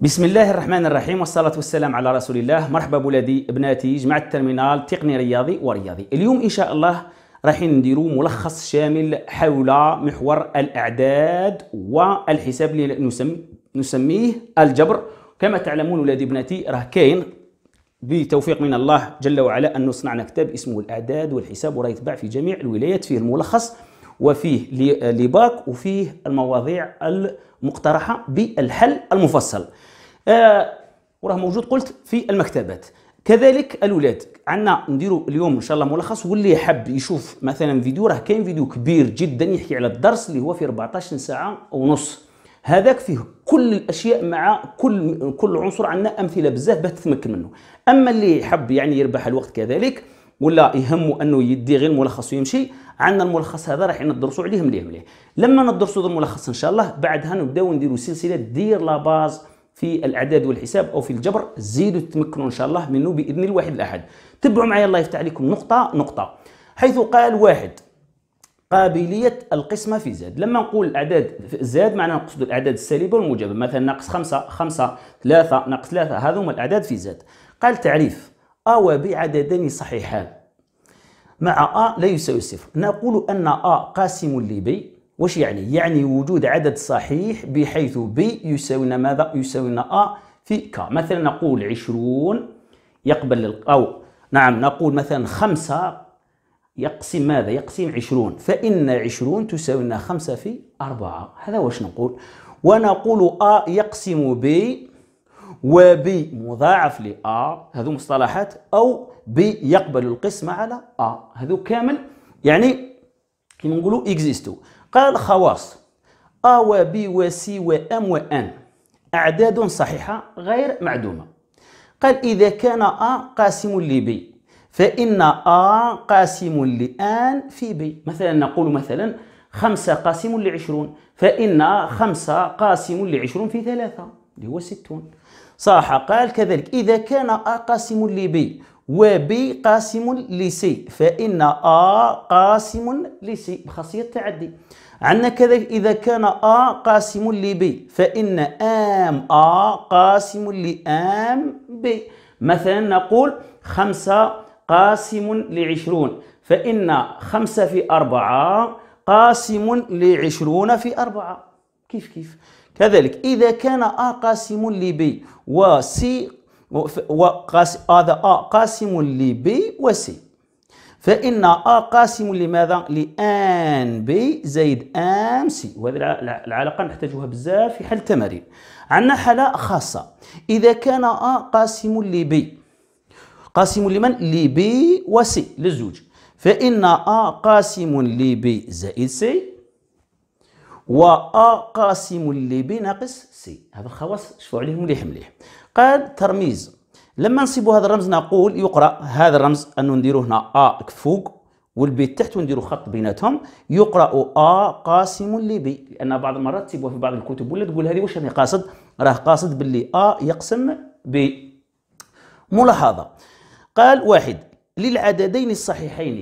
بسم الله الرحمن الرحيم والصلاة والسلام على رسول الله مرحبا بولادي بناتي جماعة الترمينال تقني رياضي ورياضي اليوم إن شاء الله رايحين نديرو ملخص شامل حول محور الأعداد والحساب اللي نسميه الجبر كما تعلمون ولادي بناتي راه كاين بتوفيق من الله جل وعلا أن صنعنا كتاب اسمه الأعداد والحساب وراه يتباع في جميع الولايات فيه الملخص وفيه لباك آه، وفيه المواضيع المقترحه بالحل المفصل آه وراه موجود قلت في المكتبات كذلك الاولاد عندنا نديروا اليوم ان شاء الله ملخص واللي يحب يشوف مثلا فيديو راه كاين فيديو كبير جدا يحكي على الدرس اللي هو في 14 ساعه ونص هذاك فيه كل الاشياء مع كل كل عنصر عندنا امثله بزاف باش تتمكن منه اما اللي حب يعني يربح الوقت كذلك ولا يهمه انه يدي غير الملخص ويمشي عندنا الملخص هذا راح ندرسوا عليه مليح مليح لما ندرسوا هذا الملخص ان شاء الله بعدها نبداو نديروا سلسله دير لا باز في الاعداد والحساب او في الجبر زيدوا تمكنوا ان شاء الله منه باذن الواحد الاحد تبعوا معي الله يفتح عليكم نقطه نقطه حيث قال واحد قابلية القسمة في زاد لما نقول الأعداد زاد معنا نقصد الأعداد السالبة والموجبة مثلا ناقص خمسة خمسة ثلاثة ناقص ثلاثة هذوما الأعداد في زاد قال تعريف أو بعددين صحيحان مع أ لا يساوي صفر نقول أن أ قاسم لبي وش يعني؟ يعني وجود عدد صحيح بحيث بي يساوينا ماذا؟ يساوينا أ في ك مثلا نقول عشرون يقبل أو نعم نقول مثلا خمسة يقسم ماذا؟ يقسم عشرون فإن عشرون تساوينا خمسة في أربعة هذا واش نقول ونقول أ يقسم بي وبي مضاعف لأ هذو مصطلحات أو بي يقبل القسمة على أ هذو كامل يعني كيما نقولوا اكزيستو قال خواص أ وبي وسي وأم وأن أعداد صحيحة غير معدومة قال إذا كان أ قاسم لبي فإن أ قاسم لآن في بي مثلا نقول مثلا خمسة قاسم لعشرون فإن خمسة قاسم لعشرون في ثلاثة اللي هو ستون صح قال كذلك إذا كان أ قاسم لبي وبي قاسم لسي فإن آ قاسم لسي بخاصية التعدي عندنا كذلك إذا كان آ قاسم لبي فإن آم آ قاسم لآم بي مثلا نقول خمسة قاسم لعشرون فإن خمسة في أربعة قاسم لعشرون في أربعة كيف كيف كذلك إذا كان آ قاسم لبي وسي هذا أ قاسم لبي وسي فإن أ قاسم لماذا؟ لآن بي زائد آم سي وهذه العلاقة نحتاجها بزاف في حل التمارين عندنا حالة خاصة إذا كان أ قاسم لبي قاسم لمن؟ لبي وسي للزوج فإن أ قاسم لبي زائد سي و أ قاسم لبي ناقص سي هذا الخواص شوفوا عليهم مليح مليح قال ترميز لما نصيبوا هذا الرمز نقول يقرا هذا الرمز انه نديرو هنا ا فوق والبي تحت ونديرو خط بيناتهم يقرا ا قاسم لبي لان بعض المرات تسيبوها في بعض الكتب ولا تقول هذه واش راني قاصد راه قاصد باللي ا يقسم بي ملاحظه قال واحد للعددين الصحيحين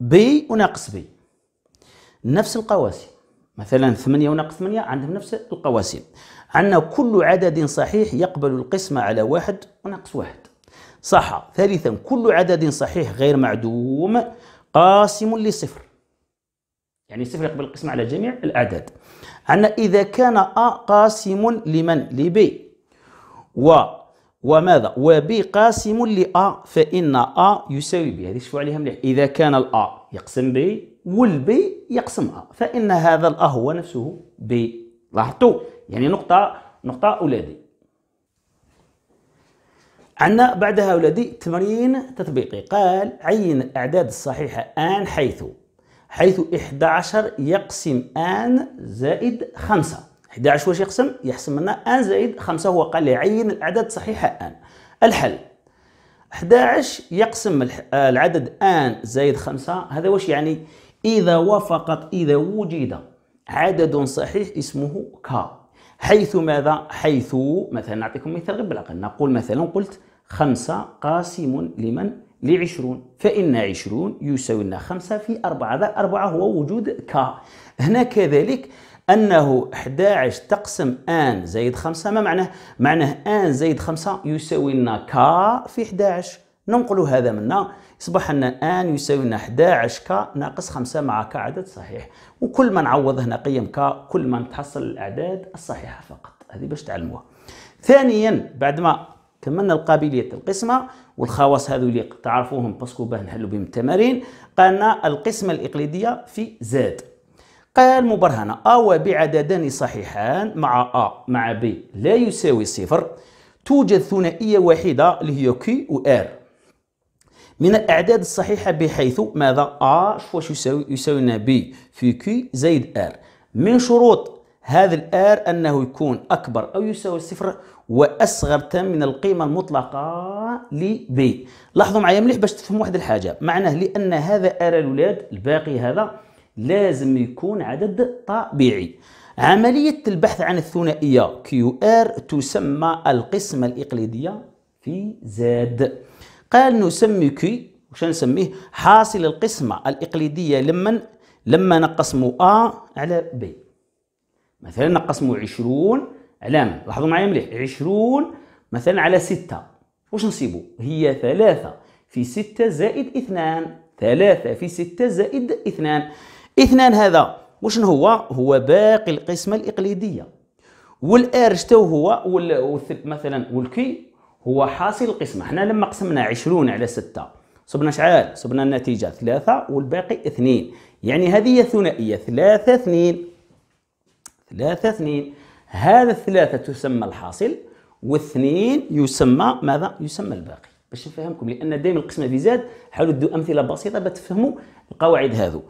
بي وناقص بي نفس القواسم مثلا ثمانية وناقص ثمانية عندهم نفس القواسم عندنا كل عدد صحيح يقبل القسمة على واحد وناقص واحد صح ثالثا كل عدد صحيح غير معدوم قاسم لصفر يعني صفر يقبل القسمة على جميع الأعداد عندنا إذا كان أ قاسم لمن؟ لبي و وماذا؟ وبي قاسم لأ فإن أ يساوي بي هذه شوفوا عليها مليح إذا كان الأ يقسم بي والبي يقسمها فإن هذا هو نفسه بي لاحظتوا يعني نقطة نقطة أولادي عندنا بعدها أولادي تمرين تطبيقي قال عين الأعداد الصحيحة آن حيث حيث 11 يقسم آن زائد 5 11 واش يقسم؟ يحسم لنا آن زائد 5 هو قال لي عين الأعداد الصحيحة آن الحل 11 يقسم العدد آن زائد 5 هذا واش يعني؟ إذا وفقت إذا وجد عدد صحيح اسمه كا حيث ماذا؟ حيث مثلا نعطيكم مثال غير بالعقل نقول مثلا قلت خمسة قاسم لمن؟ لعشرون فإن عشرون يساوي لنا خمسة في أربعة ذا أربعة هو وجود كا هنا كذلك أنه 11 تقسم آن زائد خمسة ما معناه؟ معناه آن زائد خمسة يساوي لنا كا في 11 ننقل هذا منا يصبح أن ان يساوينا 11 ك ناقص 5 مع ك عدد صحيح وكل ما نعوض هنا قيم ك كل ما نتحصل الأعداد الصحيحة فقط هذه باش تعلموها ثانيا بعد ما كملنا القابلية القسمة والخواص هذو اللي تعرفوهم باسكو باه نحلو بهم التمارين قالنا القسمة الإقليدية في زاد قال مبرهنة أ وبعددان صحيحان مع أ مع ب لا يساوي صفر توجد ثنائية واحدة اللي هي كي و ار من الأعداد الصحيحة بحيث ماذا ا آه، شوش يساوي لنا بي في كي زائد ار من شروط هذا الآر أنه يكون أكبر أو يساوي صفر وأصغر تام من القيمة المطلقة لبي لاحظوا معايا مليح باش تفهموا واحد الحاجة معناه لأن هذا آر الاولاد الباقي هذا لازم يكون عدد طبيعي عملية البحث عن الثنائية كيو آر تسمى القسمة الإقليدية في زاد قال نسمي كي وش نسميه حاصل القسمة الإقليدية لما لما نقسموا أ على ب مثلا نقسموا 20 علامة لاحظوا معايا مليح 20 مثلا على 6 واش نصيبوا هي 3 في 6 زائد 2 3 في 6 زائد 2 2 هذا واش هو هو باقي القسمة الإقليدية والآر شتو هو مثلا والكي هو حاصل القسمة احنا لما قسمنا 20 على 6 صبنا شعال صبنا النتيجة 3 والباقي 2 يعني هذه هي ثنائية 3 2 3 2 هذا الثلاثة تسمى الحاصل والاثنين يسمى ماذا يسمى الباقي باش نفهمكم لان دائما القسمه في زاد حاولوا دو امثله بسيطه باش تفهموا القواعد هذو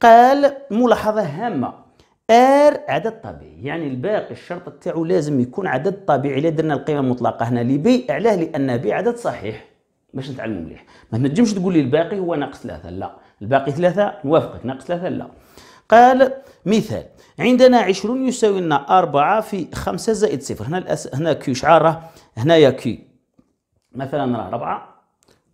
قال ملاحظه هامه ار عدد طبيعي يعني الباقي الشرط تاعو لازم يكون عدد طبيعي الا درنا القيمه المطلقه هنا لبي علاه لان بي عدد صحيح باش نتعلم مليح ما تنجمش تقول لي الباقي هو ناقص ثلاثة لا الباقي ثلاثة نوافقك ناقص ثلاثة لا قال مثال عندنا عشرون يساوي لنا أربعة في خمسة زائد صفر هنا الأس... هنا كيو شعاره هنايا كيو مثلا راه ربعة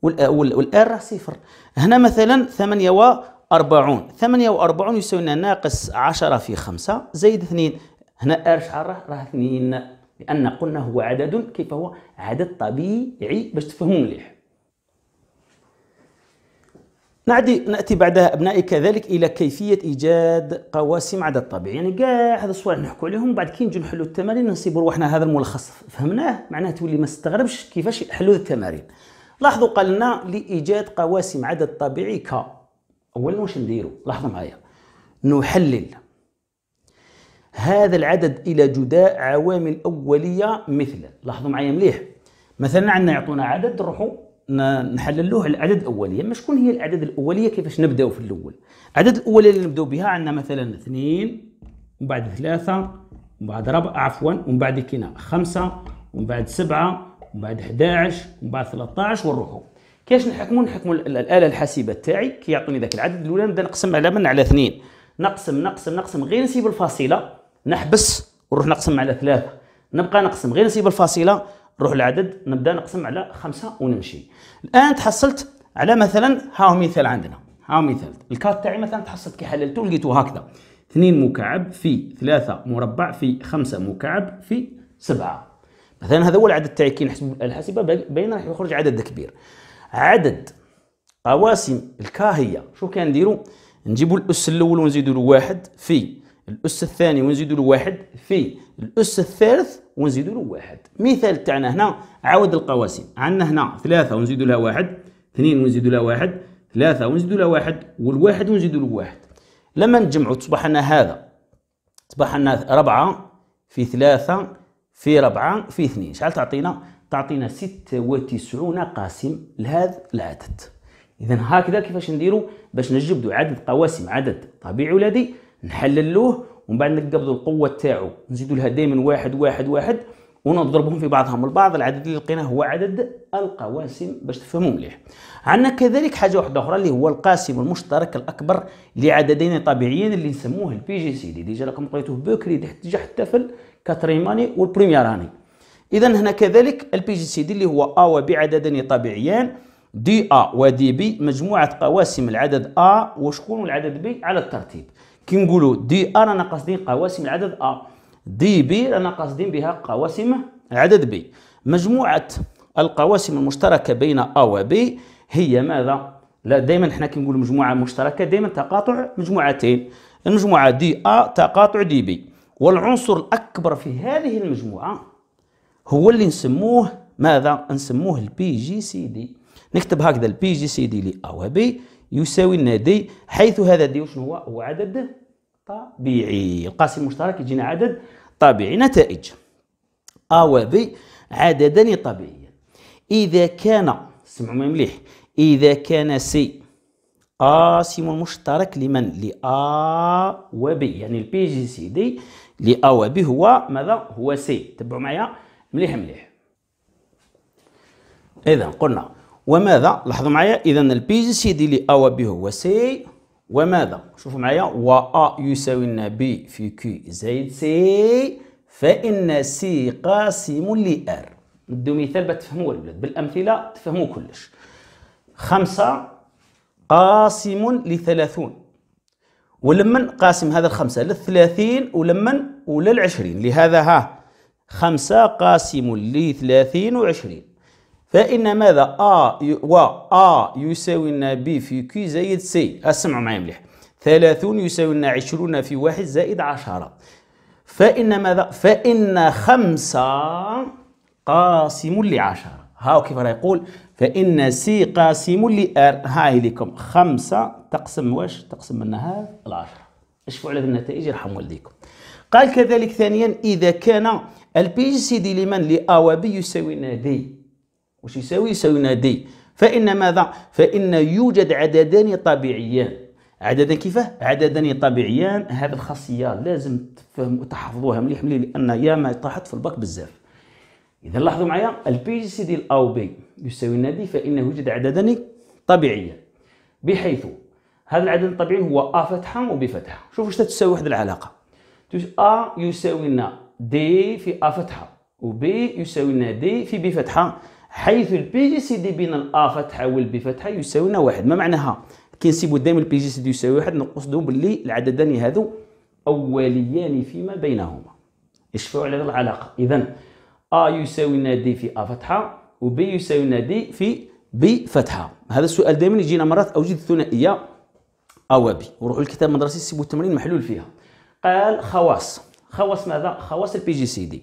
والار صفر هنا مثلا ثمانية و 40 48 يساوي لنا ناقص 10 في 5 زائد 2 هنا ار شحال راه راه 2 لان قلنا هو عدد كيف هو عدد طبيعي باش تفهموا مليح نعدي ناتي بعدها ابنائي كذلك الى كيفيه ايجاد قواسم عدد طبيعي يعني كاع هذا الصوالح نحكوا عليهم بعد كي نجي نحلوا التمارين نصيبوا روحنا هذا الملخص فهمناه معناه تولي ما استغربش كيفاش يحلوا التمارين لاحظوا قالنا لايجاد قواسم عدد طبيعي ك اولا واش نديرو لاحظوا معايا نحلل هذا العدد الى جداء عوامل اوليه مثلا لاحظوا معايا مليح مثلا عندنا يعطونا عدد نروحوا نحللوه العدد الاوليه ما شكون هي الاعداد الاوليه كيفاش نبداو في الاول العدد الاوليه اللي نبداو بها عندنا مثلا اثنين ومن بعد ثلاثه ومن بعد ربع عفوا ومن بعد كنا خمسه ومن بعد سبعه ومن بعد 11 ومن بعد 13 ونروحوا كيفاش نحكموا نحكموا الاله الحاسبه تاعي كي ذاك العدد الاولى نبدا نقسم على من على اثنين نقسم نقسم نقسم غير نسيب الفاصله نحبس ونروح نقسم على ثلاثه نبقى نقسم غير نسيب الفاصله نروح العدد نبدا نقسم على خمسه ونمشي الان تحصلت على مثلا ها هو مثال عندنا ها هو مثال الكات تاعي مثلا تحصلت كي حللته لقيته هكذا 2 مكعب في 3 مربع في 5 مكعب في 7 مثلا هذا هو العدد تاعي كي نحسب الحاسبه باين راح يخرج عدد كبير عدد قواسم الكاهية شو كنديرو نجيبو الأس الأول ونزيدو له واحد في الأس الثاني ونزيدو له واحد في الأس الثالث ونزيدو له واحد مثال تاعنا هنا عاود القواسم عندنا هنا ثلاثة ونزيدو لها واحد اثنين ونزيدو لها واحد ثلاثة ونزيدو لها واحد والواحد ونزيدو له واحد لما نجمعو تصبح لنا هذا تصبح لنا ربعة في ثلاثة في ربعة في اثنين شحال تعطينا تعطينا 96 قاسم لهذا العدد اذا هكذا كيفاش نديرو باش نجبدو عدد قواسم عدد طبيعي ولادي نحللوه ومن بعد نقبضوا القوه تاعو نزيدوا لها دائما واحد واحد واحد ونضربهم في بعضهم البعض العدد اللي لقيناه هو عدد القواسم باش تفهموا مليح عندنا كذلك حاجه واحده اخرى اللي هو القاسم المشترك الاكبر لعددين طبيعيين اللي نسموه البي جي سي دي ديجا راكم قريتوه بكري تحت حتى في الكاتريماني والبريميراني إذا هنا كذلك البي جي سي دي اللي هو أ وبي عددان طبيعيان دي أ ودي بي مجموعة قواسم العدد أ وشكون العدد بي على الترتيب كي نقولوا دي أ رانا قاصدين قواسم العدد أ دي بي رانا قاصدين بها قواسم العدد بي مجموعة القواسم المشتركة بين أ وبي هي ماذا؟ لا دائما حنا كي نقولوا مجموعة مشتركة دائما تقاطع مجموعتين المجموعة دي أ تقاطع دي بي والعنصر الأكبر في هذه المجموعة هو اللي نسموه ماذا نسموه البي جي سي دي نكتب هكذا البي جي سي دي لأو بي يساوي لنا دي حيث هذا دي وشنو هو هو عدد طبيعي القاسم المشترك يجينا عدد طبيعي نتائج أو بي عددان طبيعيا إذا كان سمعوا مليح إذا كان سي قاسم مشترك لمن لأ وبي يعني البي جي سي دي لأ وبي هو ماذا هو سي تبعوا معايا مليح مليح اذا قلنا وماذا لاحظوا معايا اذا البي جي سي دي و بي هو سي وماذا شوفوا معايا و ا يساوي لنا بي في كي زائد سي فان سي قاسم ار ندو مثال باش تفهموا البلاد بالامثله تفهموا كلش خمسة قاسم لثلاثون ولمن قاسم هذا الخمسة للثلاثين ولمن وللعشرين لهذا ها خمسة قاسم لثلاثين وعشرين فإن ماذا أ و أ يساوي لنا ب في كي زائد سي اسمعوا معايا مليح ثلاثون يساوي لنا عشرون في واحد زائد عشرة فإن ماذا فإن خمسة قاسم لعشرة هاو كيف راه يقول فإن سي قاسم لآر هاي لكم خمسة تقسم واش تقسم منها هذا العشرة اشوفوا على النتائج يرحم والديكم قال كذلك ثانيا إذا كان البي جي سي دي لمن بي يساوي دي واش يساوي يساوي دي فإن ماذا فإن يوجد عددان طبيعيان عددان كيفاه عددان طبيعيان هذه الخاصية لازم تفهم وتحفظوها مليح مليح لأن يا ما طاحت في الباك بزاف إذا لاحظوا معايا البي جي سي دي الأو بي يساوي دي فإنه يوجد عددان طبيعيان بحيث هذا العدد الطبيعي هو أ فتحة وبفتحة فتحة شوفوا واش تساوي واحد العلاقة أ يساوي لنا دي في أ فتحة وبي يساوي لنا دي في بي فتحة حيث البي جي سي دي بين الأ فتحة والبي فتحة يساوي لنا واحد ما معناها كي نسيبو دايما البي جي سي دي يساوي واحد نقصدو باللي العددان هذو أوليان فيما بينهما يشفعوا على العلاقة إذا أ يساوي لنا دي في أ فتحة وبي يساوي لنا دي في بي فتحة هذا السؤال دائما يجينا مرات أوجد ثنائية ا بي وروحوا للكتاب المدرسي سيبوا التمرين محلول فيها قال خواص خواص ماذا؟ خواص البي جي سي دي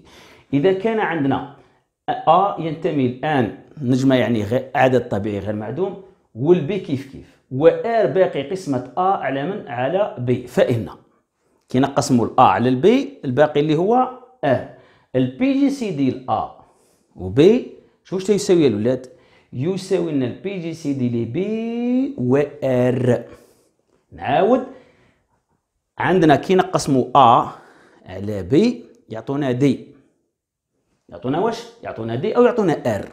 إذا كان عندنا أ ينتمي الآن نجمة يعني غير عدد طبيعي غير معدوم والبي كيف كيف وآر باقي قسمة أ على من؟ على بي فإن كي نقسموا الأ على البي الباقي اللي هو آر البي جي سي دي الأ وبي شو واش تيساوي يا الولاد؟ يساوي لنا البي جي سي دي لي بي وآر نعاود عندنا كي نقسموا أ على بي يعطونا دي يعطونا واش يعطونا دي او يعطونا ار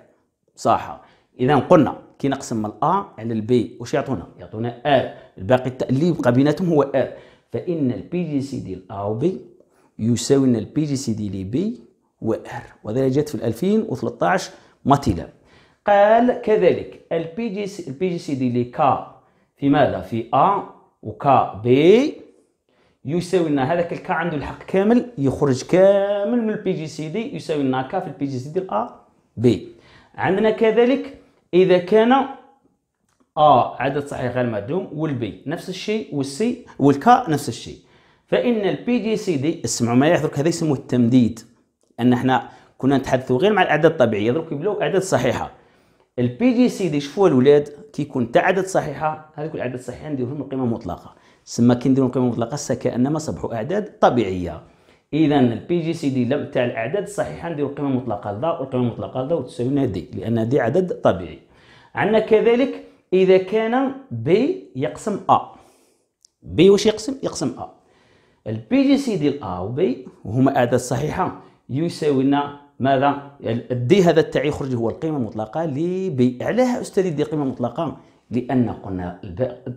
صح اذا قلنا كي نقسم الا على البي واش يعطونا يعطونا ار الباقي اللي يبقى بيناتهم هو ار فان البي جي سي دي الا وبي يساوي ان البي جي سي دي لي بي وار وهذا جات في 2013 ماتيلا قال كذلك البي جي سي البي جي سي دي لي كا في ماذا في ا وكا بي يساوي لنا هذاك الكا عنده الحق كامل يخرج كامل من البي جي سي دي يساوي لنا كا في البي جي سي دي الأ بي عندنا كذلك إذا كان أ عدد صحيح غير معدوم والبي نفس الشيء والسي والكا نفس الشيء فإن البي جي سي دي اسمعوا معايا درك هذا يسموه التمديد أن احنا كنا نتحدثوا غير مع الأعداد الطبيعية درك يبلو أعداد صحيحة البي جي سي دي شوفوا الولاد كي يكون تاع عدد صحيحة هذوك الأعداد الصحيحة نديرهم القيمة المطلقة سما كي نديرو القيمه المطلقه سا كانما صبحوا اعداد طبيعيه اذا البي جي سي دي تاع الاعداد الصحيحه نديرو القيمه المطلقه ذا والقيمه المطلقه ذا وتساوينا دي لان دي عدد طبيعي عندنا كذلك اذا كان بي يقسم ا بي واش يقسم يقسم ا البي جي سي دي ا وبي وهما اعداد صحيحه يساوي لنا ماذا الدي هذا تاع يخرج هو القيمه المطلقه لبي علاه استاذي دي قيمه مطلقه لان قلنا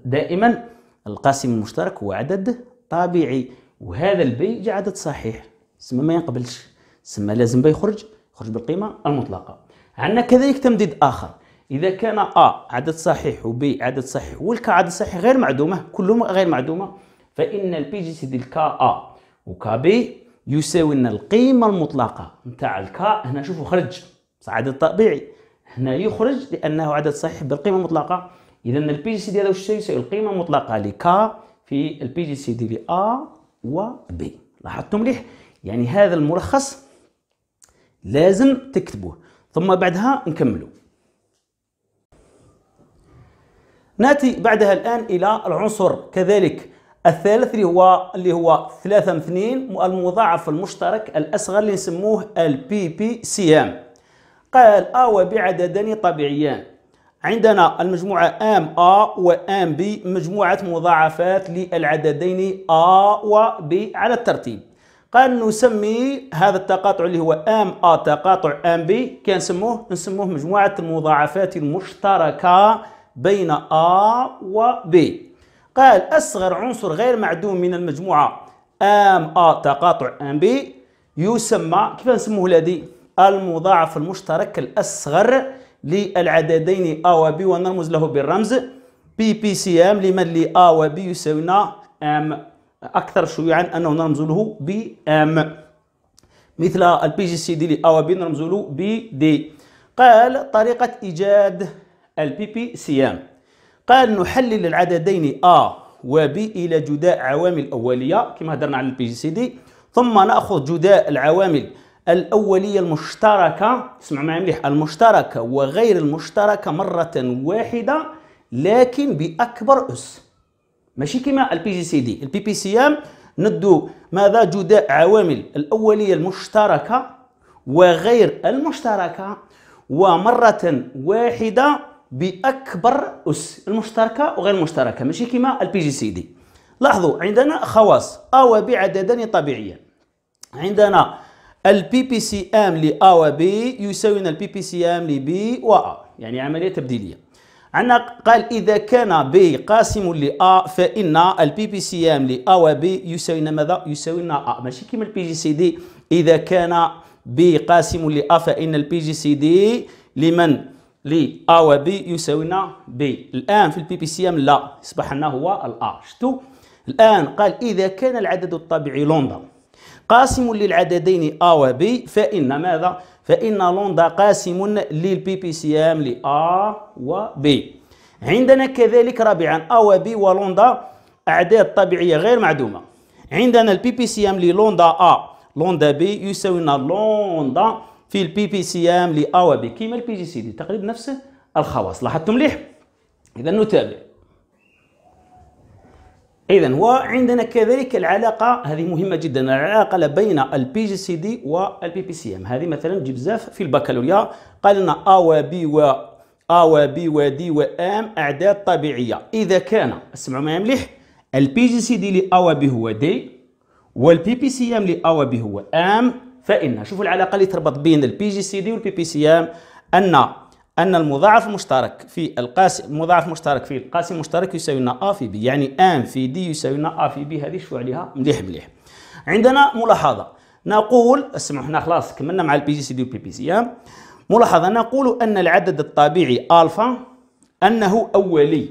دائما القاسم المشترك هو عدد طبيعي وهذا البي جاء عدد صحيح سما ما ينقبلش سما لازم بي يخرج يخرج بالقيمة المطلقة عندنا كذلك تمديد آخر إذا كان أ عدد صحيح وبي عدد صحيح والك عدد صحيح غير معدومة كلهم غير معدومة فإن البي جي ديال الكا أ وكا بي يساوي لنا القيمة المطلقة نتاع الكا هنا شوفوا خرج عدد طبيعي هنا يخرج لأنه عدد صحيح بالقيمة المطلقة اذا البي جي سي ديال هذا الشيء سيلقي القيمه المطلقه لك في البي جي سي ديال ا و بي لاحظتم مليح يعني هذا الملخص لازم تكتبوه ثم بعدها نكملوا ناتي بعدها الان الى العنصر كذلك الثالث اللي هو اللي هو 3 من 2 المضاعف المشترك الاصغر اللي نسموه البي بي سي ام قال ا وبي طبيعيان عندنا المجموعة ام A و ام B مجموعة مضاعفات للعددين A و B على الترتيب قال نسمي هذا التقاطع اللي هو ام A تقاطع ام B كنسموه نسموه مجموعة المضاعفات المشتركة بين A و B قال أصغر عنصر غير معدوم من المجموعة ام A تقاطع ام B يسمى كيف نسموه لدي المضاعف المشترك الأصغر للعددين A و B ونرمز له بالرمز بي بي سي ام لمن لي A و B يساوينا ام اكثر شيوعا انه نرمز له ب ام مثل البي جي سي دي لي A و B نرمز له ب D قال طريقة ايجاد البي بي سي ام قال نحلل العددين A و B الى جداء عوامل اولية كما هدرنا على البي جي سي دي ثم ناخذ جداء العوامل الأولية المشتركة اسمع معي مليح المشتركة وغير المشتركة مرة واحدة لكن بأكبر أس ماشي كيما البي جي سي دي البي بي سي ام ندو ماذا جداء عوامل الأولية المشتركة وغير المشتركة ومرة واحدة بأكبر أس المشتركة وغير المشتركة ماشي كيما البي جي سي دي لاحظوا عندنا خواص أو بعددان طبيعيا عندنا البي بي سي ام لأ وبي يساوينا البي بي سي ام لبي وأ يعني عملية تبديلية عندنا قال إذا كان بي قاسم لأ فإن البي بي سي ام لأ وبي يساوينا ماذا؟ يساوينا أ ماشي كيما البي جي سي دي إذا كان بي قاسم لأ فإن البي جي سي دي لمن؟ ل أ وبي يساوينا بي الآن في البي بي سي ام لا يصبح لنا هو الأ شفتوا؟ الآن قال إذا كان العدد الطبيعي لندا قاسم للعددين A و B فإن ماذا؟ فإن لندا قاسم للبي بي سي ام لأ و B عندنا كذلك رابعا A و B ولندا أعداد طبيعية غير معدومة عندنا البي بي سي ام للندا A لندا B يساوي لندا في البي بي سي ام لأ و B كيما البي جي سي دي تقريبا نفس الخواص لاحظتم مليح؟ إذا نتابع اذا وعندنا كذلك العلاقه هذه مهمه جدا العلاقه بين البي جي سي دي والبي بي سي ام هذه مثلا تجي بزاف في البكالوريا قال لنا ا وبي و ا وبي ودي وام اعداد طبيعيه اذا كان اسمعوا معايا مليح البي جي سي دي لا وبي هو دي والبي بي سي ام لا وبي هو ام فان شوفوا العلاقه اللي تربط بين البي جي سي دي والبي بي سي ام ان أن المضاعف المشترك في القاسم المضاعف المشترك في القاسم المشترك يساوي لنا أ في بي يعني أن في دي يساوي لنا أ في بي هذه شوف عليها مليح مليح عندنا ملاحظة نقول اسمعوا هنا خلاص كملنا مع البي جي سي دي والبي بي سي ملاحظة نقول أن العدد الطبيعي ألفا أنه أولي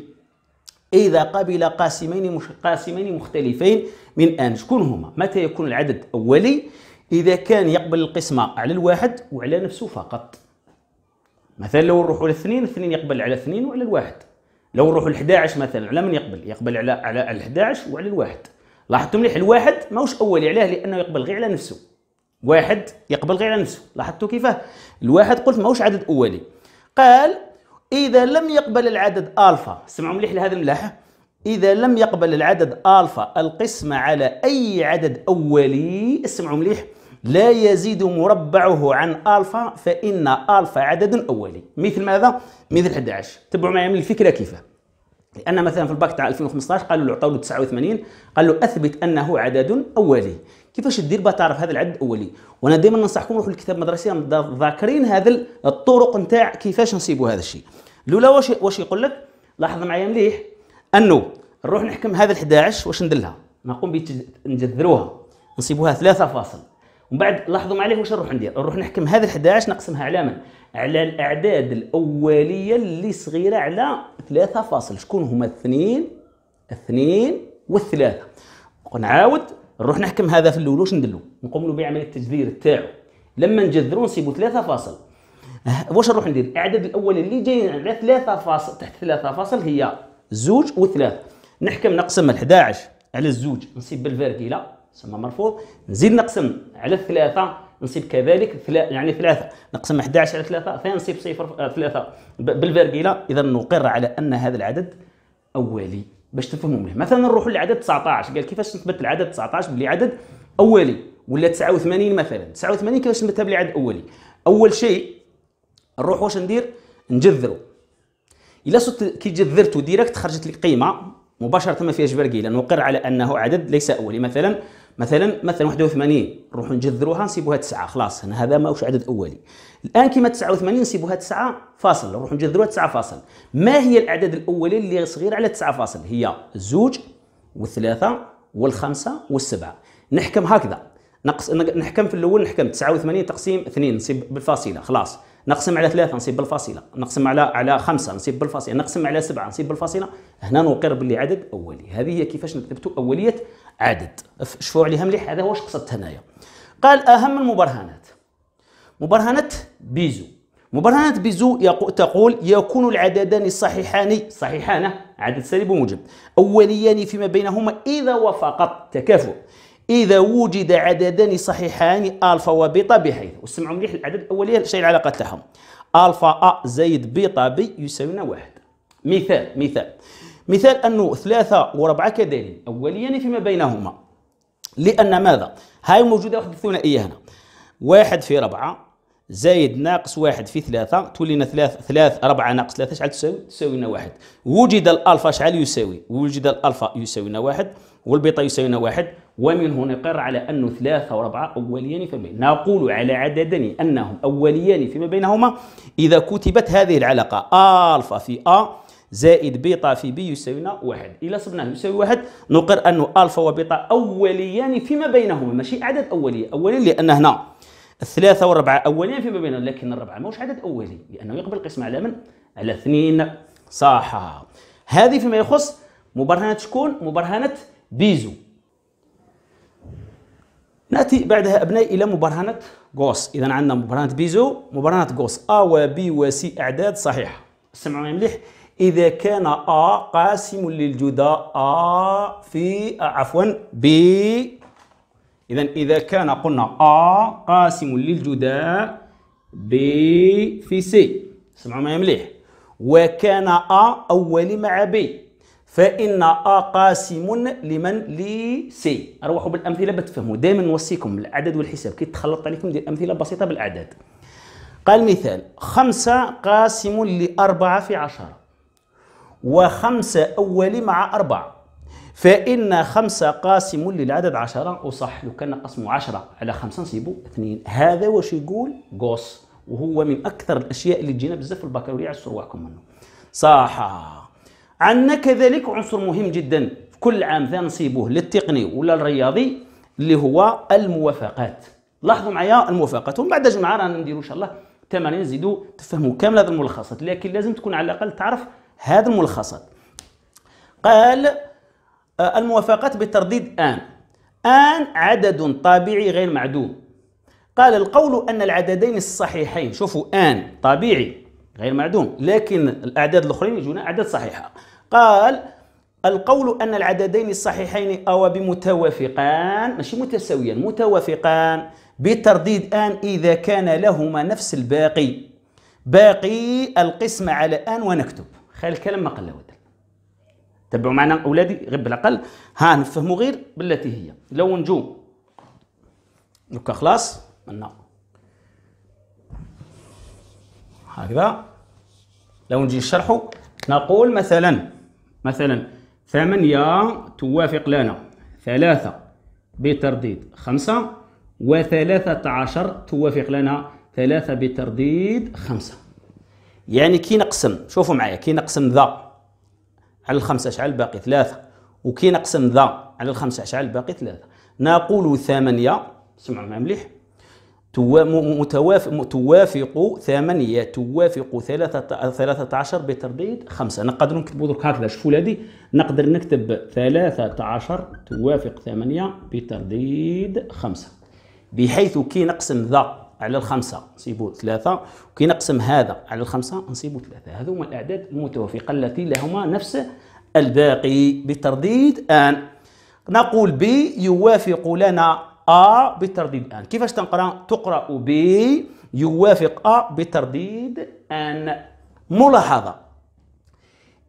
إذا قبل قاسمين مش قاسمين مختلفين من أن شكون هما متى يكون العدد أولي إذا كان يقبل القسمة على الواحد وعلى نفسه فقط مثلا لو نروحوا للاثنين الاثنين يقبل على اثنين وعلى الواحد لو نروحوا ل11 مثلا على من يقبل يقبل على على ال11 وعلى الواحد لاحظتم مليح الواحد ماهوش اولي علاه لانه يقبل غير على نفسه واحد يقبل غير على نفسه لاحظتوا كيفاه الواحد قلت ماهوش عدد اولي قال اذا لم يقبل العدد الفا سمعوا مليح لهذا الملاحه إذا لم يقبل العدد ألفا القسمة على أي عدد أولي اسمعوا مليح لا يزيد مربعه عن ألفا فإن ألفا عدد أولي مثل ماذا؟ مثل 11 تبعوا معي من الفكرة كيف لأن مثلا في الباك تاع 2015 قالوا له عطاو له 89 قال له أثبت أنه عدد أولي كيفاش دير باه تعرف هذا العدد الاولي وانا دائما ننصحكم روحوا للكتاب المدرسي ذاكرين هذا الطرق نتاع كيفاش نصيبوا هذا الشيء الاولى واش واش يقول لك لاحظ معايا مليح انه نروح نحكم هذا ال11 واش ندلها نقوم بنجذروها نصيبوها ثلاثة فاصل من بعد لاحظوا معليه واش نروح ندير نروح نحكم هذا 11 نقسمها على من على الاعداد الاوليه اللي صغيره على 3 فاصل شكون هما الاثنين الاثنين والثلاثه نعاود نروح نحكم هذا في الاول واش ندلو نقوم له بعمليه التجذير تاعو لما نجذرو نسيبو 3 فاصل واش نروح ندير الاعداد الاوليه اللي جايين على 3 فاصل تحت 3 فاصل هي زوج وثلاثة نحكم نقسم ال 11 على الزوج نصيب بالفيرتيلا تسمى مرفوض نزيد نقسم على الثلاثة نصيب كذلك يعني ثلاثة نقسم 11 على ثلاثة فنصيب صفر آه، ثلاثة بالفرقيلة إذا نقر على أن هذا العدد أولي باش تفهموا مليح مثلا نروحوا للعدد 19 قال كيفاش نثبت العدد 19 بلي عدد أولي ولا 89 مثلا 89 كيفاش نثبتها بلي عدد أولي أول شيء نروح واش ندير نجذرو إلا صرت كي جذرتو ديريكت خرجت لك قيمة مباشرة ما فيهاش برقيلة نقر على أنه عدد ليس أولي مثلا مثلا مثلا 81 نروحوا نجذروها نسيبوها 9 خلاص هنا هذا ماهوش عدد اولي الان كيما 89 نسيبوها 9 فاصل نروحوا نجذروها 9 فاصل ما هي الاعداد الاوليه اللي صغيره على 9 فاصل هي الزوج والثلاثه والخمسه والسبعه نحكم هكذا نقص نحكم في الاول نحكم 89 تقسيم 2 نسيب بالفاصله خلاص نقسم على ثلاثة نصيب بالفاصلة نقسم على على خمسة نصيب بالفاصلة نقسم على سبعة نصيب بالفاصلة هنا نقر باللي عدد أولي هذه هي كيفاش نثبتوا أولية عدد شفوا عليها مليح هذا هو واش قصدت هنايا قال اهم المبرهنات مبرهنه بيزو مبرهنة بيزو تقول يكون العددان الصحيحان صحيحان عدد سالب وموجب أوليان فيما بينهما إذا وفقت تكافؤ إذا وجد عددان صحيحان ألفا وبيتا بحيث وسمعوا مليح العدد الاولي شيء العلاقه تاعهم ألفا أ زائد بيتا بي يساوينا واحد مثال مثال مثال أنه ثلاثة وربعة كذلك أوليان فيما بينهما لأن ماذا؟ هاي موجودة واحد الثنائية هنا واحد في ربعة زايد ناقص واحد في ثلاثة تولينا ثلاث ثلاث ربعه ناقص ثلاثة شحال تساوي؟ تساوي لنا واحد وجد الألفا شحال يساوي؟ وجد الألفا يساوي لنا واحد والبيتا يساوي لنا واحد ومن هنا قر على أنه ثلاثة وربعة أوليان فيما بينهما نقول على عددين أنهم أوليان فيما بينهما إذا كتبت هذه العلاقة ألفا في أ زائد بيتا في بي يساوينا واحد إلى صبناه يساوي واحد نقر أن ألفا وبيتا أوليان فيما بينهما ماشي أعداد أولية أولي لأن هنا الثلاثة والربعة أوليان فيما بينهم لكن الربعة ماهوش عدد أولي لأنه يقبل القسم على من؟ على اثنين صح هذه فيما يخص مبرهنة شكون؟ مبرهنة بيزو نأتي بعدها أبنائي إلى مبرهنة غوس إذا عندنا مبرهنة بيزو مبرهنة غوس أ وبي وسي أعداد صحيحة سمعوني مليح إذا كان أ قاسم للجدى أ في عفوا ب إذا إذا كان قلنا أ قاسم للجدى ب في سي اسمعوا معايا مليح وكان أ أولي مع ب فإن أ قاسم لمن لي سي أروحوا بالأمثلة بتفهموا دائما نوصيكم العدد والحساب كي تخلط عليكم ندير أمثلة بسيطة بالأعداد قال مثال خمسة قاسم لأربعة في عشرة وخمسة أولي مع أربعة فإن خمسة قاسم للعدد عشرة أصح لو كان قسم عشرة على خمسة نصيبوا اثنين هذا واش يقول قوس وهو من أكثر الأشياء اللي تجينا بزاف في البكالوريا عشروا واحكم منه صح عندنا كذلك عنصر مهم جدا في كل عام ذا نصيبوه للتقني ولا الرياضي اللي هو الموافقات لاحظوا معايا الموافقات ومن بعد جمعة رانا نديروا ان شاء الله تمارين نزيدوا تفهموا كامل هذه الملخصات لكن لازم تكون على الاقل تعرف هذا الملخصات قال آه، الموافقات بالترديد آن آن عدد طبيعي غير معدوم قال القول أن العددين الصحيحين شوفوا آن طبيعي غير معدوم لكن الأعداد الأخرين يجونا أعداد صحيحة قال القول أن العددين الصحيحين أو بمتوافقان ماشي متساويان متوافقان بترديد آن إذا كان لهما نفس الباقي باقي القسمة على آن ونكتب خير الكلام ما قل ودل تبعوا معنا اولادي غير بالعقل ها نفهموا غير بالتي هي لو نجو دوكا خلاص منا هكذا لو نجي نشرحوا نقول مثلا مثلا ثمانية توافق لنا ثلاثة بترديد خمسة وثلاثة عشر توافق لنا ثلاثة بترديد خمسة يعني كي نقسم شوفوا معايا كي نقسم ذا على الخمسة شحال باقي ثلاثة وكي نقسم ذا على الخمسة شحال باقي ثلاثة نقول ثمانية سمعوا معايا مليح توافق ثمانية توافق ثلاثة ثلاثة عشر بترديد خمسة نقدر نكتبوا درك هكذا شوفوا ولادي نقدر نكتب ثلاثة عشر توافق ثمانية بترديد خمسة بحيث كي نقسم ذا على الخمسة نصيبوا ثلاثة وكي نقسم هذا على الخمسة نصيبوا ثلاثة هذو هما الأعداد المتوافقة التي لهما نفس الباقي بترديد أن نقول بي يوافق لنا أ بترديد أن كيفاش تنقرأ تقرأ بي يوافق أ بترديد أن ملاحظة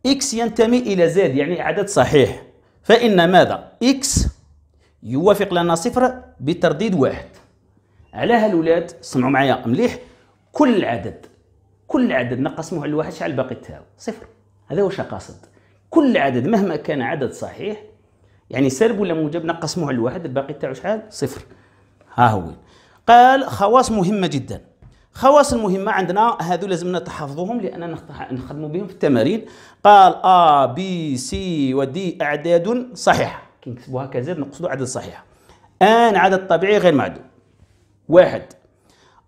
إكس ينتمي إلى زاد يعني عدد صحيح فإن ماذا إكس يوافق لنا صفر بترديد واحد على هالولاد سمعوا معايا مليح كل عدد كل عدد نقسموه على الواحد شحال باقي تاعو صفر هذا واش قاصد كل عدد مهما كان عدد صحيح يعني سالب ولا موجب نقسموه على الواحد الباقي تاعو شحال صفر ها هو قال خواص مهمه جدا خواص المهمه عندنا هذو لازمنا تحفظوهم لاننا نخدموا بهم في التمارين قال ا بي سي ودي اعداد صحيحه كي نكتبوها كزاد نقصدوا عدد صحيح ان عدد طبيعي غير معدوم واحد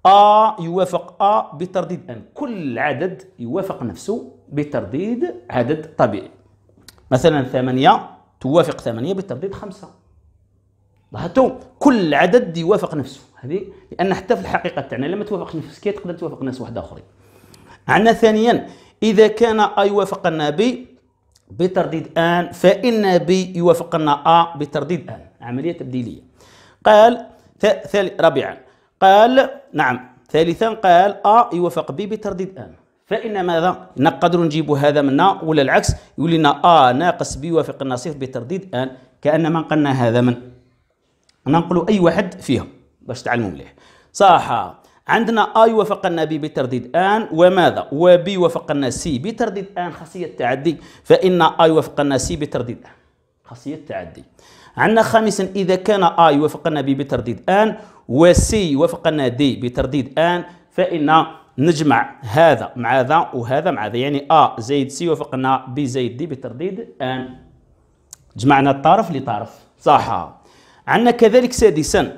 أ يوافق أ بترديد أن كل عدد يوافق نفسه بترديد عدد طبيعي مثلا ثمانية توافق ثمانية بترديد خمسة لاحظتوا كل عدد يوافق نفسه هذه لأن حتى في الحقيقة تاعنا لما توافق نفسك تقدر توافق ناس واحد آخرين عندنا ثانيا إذا كان أ يوافق ب بترديد آن فإن بي يوافقنا أ بترديد آن عملية تبديلية قال ثالث رابعا قال نعم ثالثا قال أ آه، يوافق ب بترديد أن فإن ماذا؟ نقدر نجيب هذا من ولا العكس يولينا أ آه، ناقص ب يوافق لنا بترديد أن كأن من نقلنا هذا من ننقلوا أي واحد فيها باش تعلموا مليح صح عندنا آه، أ وفق بي بترديد ان وماذا وبي وفق سي بترديد ان خاصيه التعدي فان اي وفق سي بترديد ان خاصيه التعدي عندنا خامسا إذا كان اي يوافقنا B بترديد ان وسي يوافقنا دي بترديد ان فإن نجمع هذا مع ذا وهذا مع ذا يعني ا زائد سي يوافقنا بي زائد دي بترديد ان جمعنا الطرف لطرف صح عندنا كذلك سادسا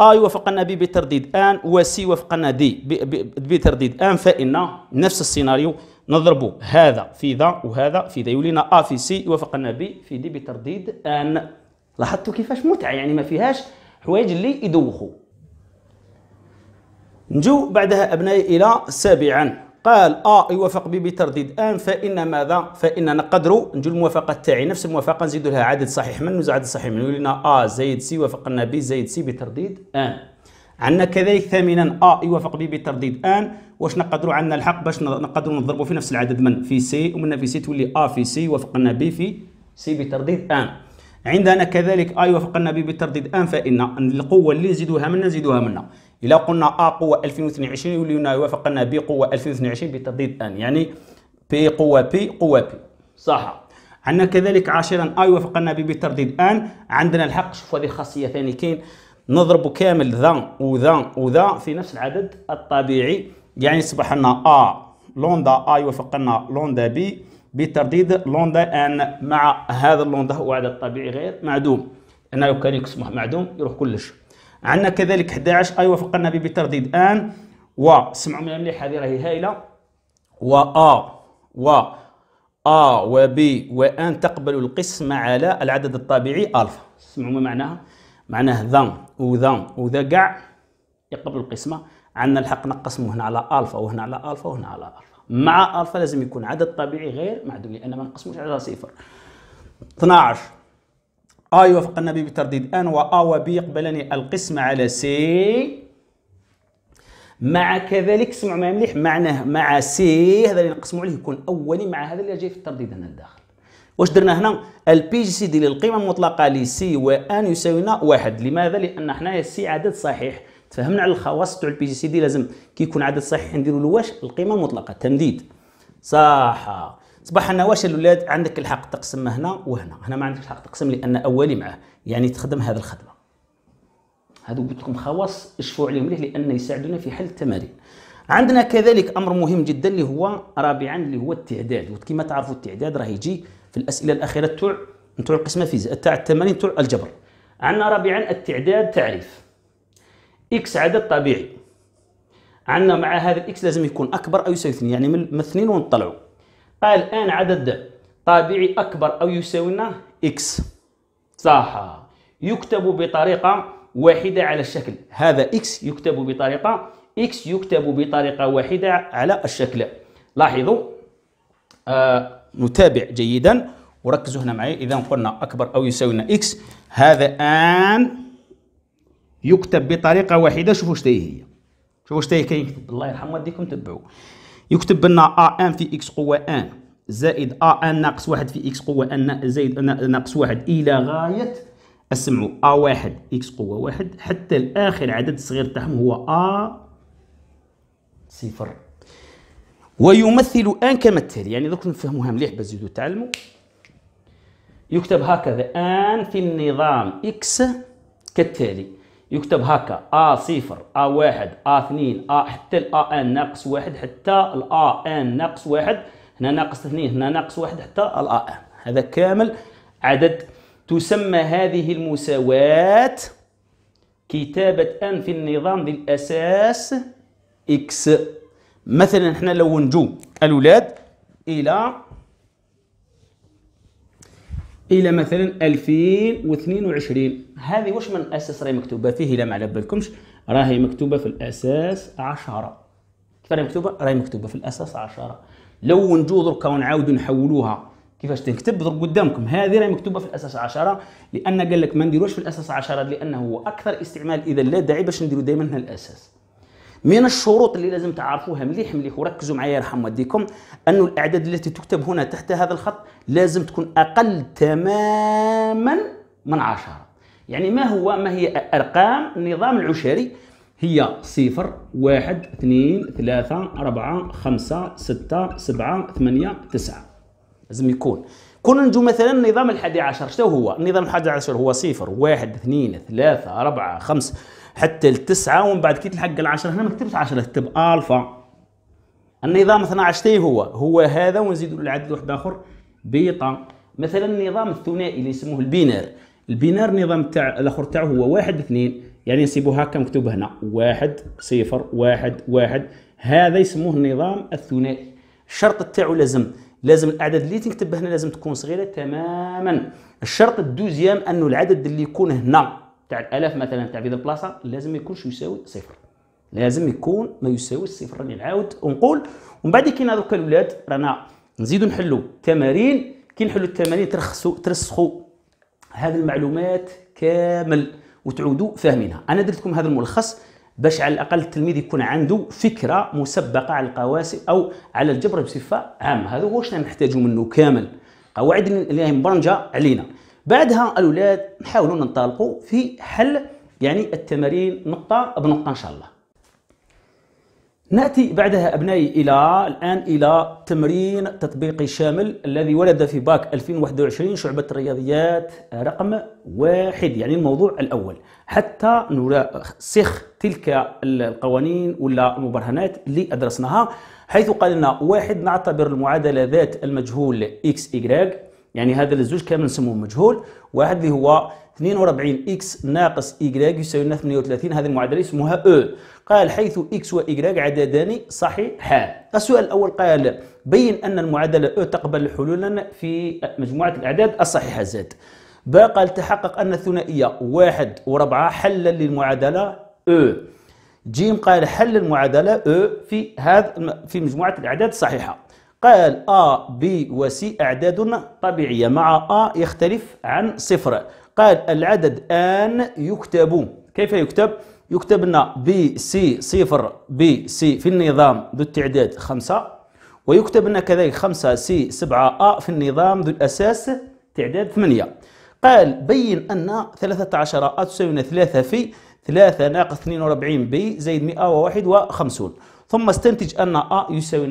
اي يوافقنا بي بترديد و سي يوافقنا دي بترديد ان فإن نفس السيناريو نضرب هذا في ذا وهذا في ذا يولينا ا في سي يوافقنا بي في دي بترديد ان لاحظتوا كيفاش متعه يعني ما فيهاش حوايج اللي يدوخوا نجو بعدها ابنائي الى سابعا قال ا آه، يوافق بي بترديد ان آه، فان ماذا فان قدروا نجو الموافقه تاعي نفس الموافقه نزيد لها عدد صحيح من نزيد عدد صحيح من ولينا ا آه، زائد سي وافقنا بي زائد سي بترديد ان عندنا كذلك ثامنا ا يوافق بي بترديد ان واش نقدروا عندنا الحق باش نقدروا نضربوا في نفس العدد من في سي ومن في سي تولي ا في سي وافقنا بي في سي بترديد ان عندنا كذلك اي وفق بي بالترديد ان فان القوه اللي نزيدوها منا نزيدوها منا الا قلنا ا قوه 2022 يولي لنا ايوه بي قوه 2022 بالترديد ان يعني بي قوه بي قوه بي صح عندنا كذلك عاشرا اي وفق النبي بالترديد ان عندنا الحق شوفوا هذه خاصيه ثاني كاين نضرب كامل ذا وذا وذا في نفس العدد الطبيعي يعني صبح لنا ا لوندا اي وفقنا لوندا بي بترديد لوندا ان مع هذا اللوندا هو عدد طبيعي غير معدوم هنا لو كان يقسمه معدوم يروح كلش عندنا كذلك 11 اي أيوة، وفق النبي بترديد ان سمعوا من مليح هذه راهي هايله و ا و ا و و وان تقبل القسمه على العدد الطبيعي الفا سمعوا ما معناها معناه ذا وذا وذا كاع يقبل القسمه عندنا الحق نقسمه هنا على الفا وهنا على الفا وهنا على الفا مع الفا لازم يكون عدد طبيعي غير معدوم لان ما نقسموش على صفر 12 ا يوافق النبي بترديد ان و ا و بي يقبلان القسم على سي مع كذلك اسمع ما مليح معناه مع سي هذا اللي نقسموا عليه يكون اولي مع هذا اللي جاي في الترديد هنا لداخل واش درنا هنا البي جي سي ديال القيمه المطلقه لسي وان يساوينا واحد لماذا لان حنايا سي عدد صحيح تفهمنا على الخواص تاع البي جي سي دي لازم كي يكون عدد صحيح نديرو له واش القيمه المطلقه تمديد صح صباح انا واش الاولاد عندك الحق تقسم هنا وهنا هنا ما عندك الحق تقسم لان اولي معاه يعني تخدم هذه الخدمه هذو قلت لكم خواص اشفوا عليهم ليه لان يساعدونا في حل التمارين عندنا كذلك امر مهم جدا اللي هو رابعا اللي هو التعداد وكما تعرفوا التعداد راه يجي في الاسئله الاخيره تاع تاع القسمه فيزياء تاع التمارين تاع الجبر عندنا رابعا التعداد تعريف اكس عدد طبيعي عندنا مع هذا الاكس لازم يكون اكبر او يساوي 2 يعني من اثنين ونطلعوا قال الان عدد طبيعي اكبر او يساوي لنا اكس صح يكتب بطريقه واحده على الشكل هذا اكس يكتب بطريقه اكس يكتب بطريقه واحده على الشكل لاحظوا آه نتابع جيدا وركزوا هنا معي اذا قلنا اكبر او يساوي لنا اكس هذا ان يكتب بطريقه واحده شوفوا شتا هي شوفوا شتا هي كيكتب الله يرحم والديكم تبعوا يكتب لنا ا ان في اكس قوه ان زائد ا ان ناقص واحد في اكس قوه ان زائد ناقص واحد الى غايه اسمعوا ا واحد اكس قوه واحد حتى الاخر عدد صغير تاعهم هو ا صفر ويمثل ان كما التالي يعني دوك نفهموها مليح باش تزيدوا تعلموا يكتب هكذا ان في النظام اكس كالتالي يكتب هكا ا صفر ا واحد ا اثنين ا حتى الا ان ناقص واحد حتى الا ان ناقص واحد هنا ناقص اثنين هنا ناقص واحد حتى الا ان هذا كامل عدد تسمى هذه المساواة كتابة ان في النظام ذي الاساس اكس مثلا احنا لو نجو الولاد الى الى مثلا 2022 هذه واش من اساس راهي مكتوبه فيه الى ما على بالكمش راهي مكتوبه في الاساس 10 كيف راهي مكتوبه راهي مكتوبه في الاساس 10 لو نجو دركا ونعاودو نحولوها كيفاش تنكتب درك قدامكم هذه راهي مكتوبه في الاساس 10 لان قال لك ما نديروش في الاساس 10 لانه هو اكثر استعمال اذا لا داعي باش نديرو دائما هنا الاساس من الشروط اللي لازم تعرفوها مليح مليح وركزوا معايا يرحم والديكم انه الاعداد التي تكتب هنا تحت هذا الخط لازم تكون اقل تماما من عشرة يعني ما هو ما هي ارقام النظام العشري هي صفر واحد اثنين ثلاثة أربعة خمسة ستة سبعة ثمانية تسعة لازم يكون كون نجو مثلا النظام الحادي عشر شنو هو؟ النظام الحادي عشر هو صفر واحد اثنين ثلاثة أربعة خمسة حتى التسعة ومن بعد كي تلحق العشرة هنا ما كتبش عشرة كتب ألفا النظام 12 تي هو هو هذا ونزيد له العدد واحد آخر بيطا مثلا النظام الثنائي اللي يسموه البينار البينار النظام تاع الاخر تاعه هو واحد اثنين يعني نسيبو هكا مكتوب هنا واحد صفر واحد واحد هذا يسموه النظام الثنائي الشرط تاعو لازم لازم الاعداد اللي تكتب هنا لازم تكون صغيره تماما الشرط الدوزيام انه العدد اللي يكون هنا تاع الالاف مثلا تاع بيد البلاصه لازم ما يكونش يساوي صفر لازم يكون ما يساوي الصفر راني نعاود ونقول ومن بعد كاين هذوك الاولاد رانا نزيدو نحلو تمارين كي نحلو التمارين ترخصوا ترسخوا هذه المعلومات كامل وتعودوا فاهمينها انا درت لكم هذا الملخص باش على الاقل التلميذ يكون عنده فكره مسبقه على القواسم او على الجبر بصفه عامه هذا هو شنو نحتاجوا منه كامل قواعد اللي هي مبرمجه علينا بعدها الاولاد نحاولوا ننطلقوا في حل يعني التمارين نقطه بنقطه ان شاء الله ناتي بعدها ابنائي الى الان الى تمرين تطبيقي شامل الذي ولد في باك 2021 شعبه الرياضيات رقم واحد يعني الموضوع الاول حتى نرسخ تلك القوانين ولا المبرهنات اللي ادرسناها حيث قال لنا واحد نعتبر المعادله ذات المجهول اكس y يعني هذا الزوج كامل نسموه مجهول واحد اللي هو 42 اكس ناقص y يساوي لنا 38 هذه المعادله اسمها او قال حيث اكس و عددان صحيحان السؤال الاول قال بين ان المعادله او تقبل حلولا في مجموعه الاعداد الصحيحه زاد باء قال تحقق ان الثنائيه واحد وربعة حلا للمعادله او جيم قال حل المعادله او في هذا في مجموعه الاعداد الصحيحه قال A, B و C أعداد طبيعية مع A يختلف عن صفر قال العدد أن يكتب كيف يكتب؟ يكتب لنا بي سي صفر بي سي في النظام ذو التعداد خمسة ويكتب لنا كذلك خمسة سي سبعة أ في النظام ذو الأساس تعداد ثمانية قال بين أن ثلاثة عشر أ تساوي ثلاثة في ثلاثة ناقص اثنين وربعين بي زائد مئة وواحد وخمسون ثم استنتج أن أ يساوي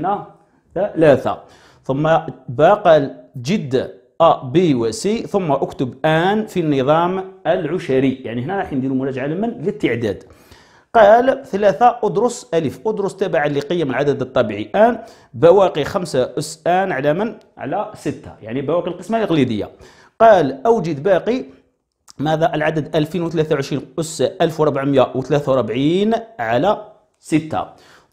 ثلاثة ثم باقى جدة أ بي وسي ثم أكتب آن في النظام العشري يعني هنا راح نديروا مراجعة لمن للتعداد قال ثلاثة أدرس ألف أدرس تبعا لقيم العدد الطبيعي آن بواقي خمسة أس آن على من؟ على ستة يعني بواقي القسمة الإقليدية قال أوجد باقي ماذا العدد 2023 أس 1443 على 6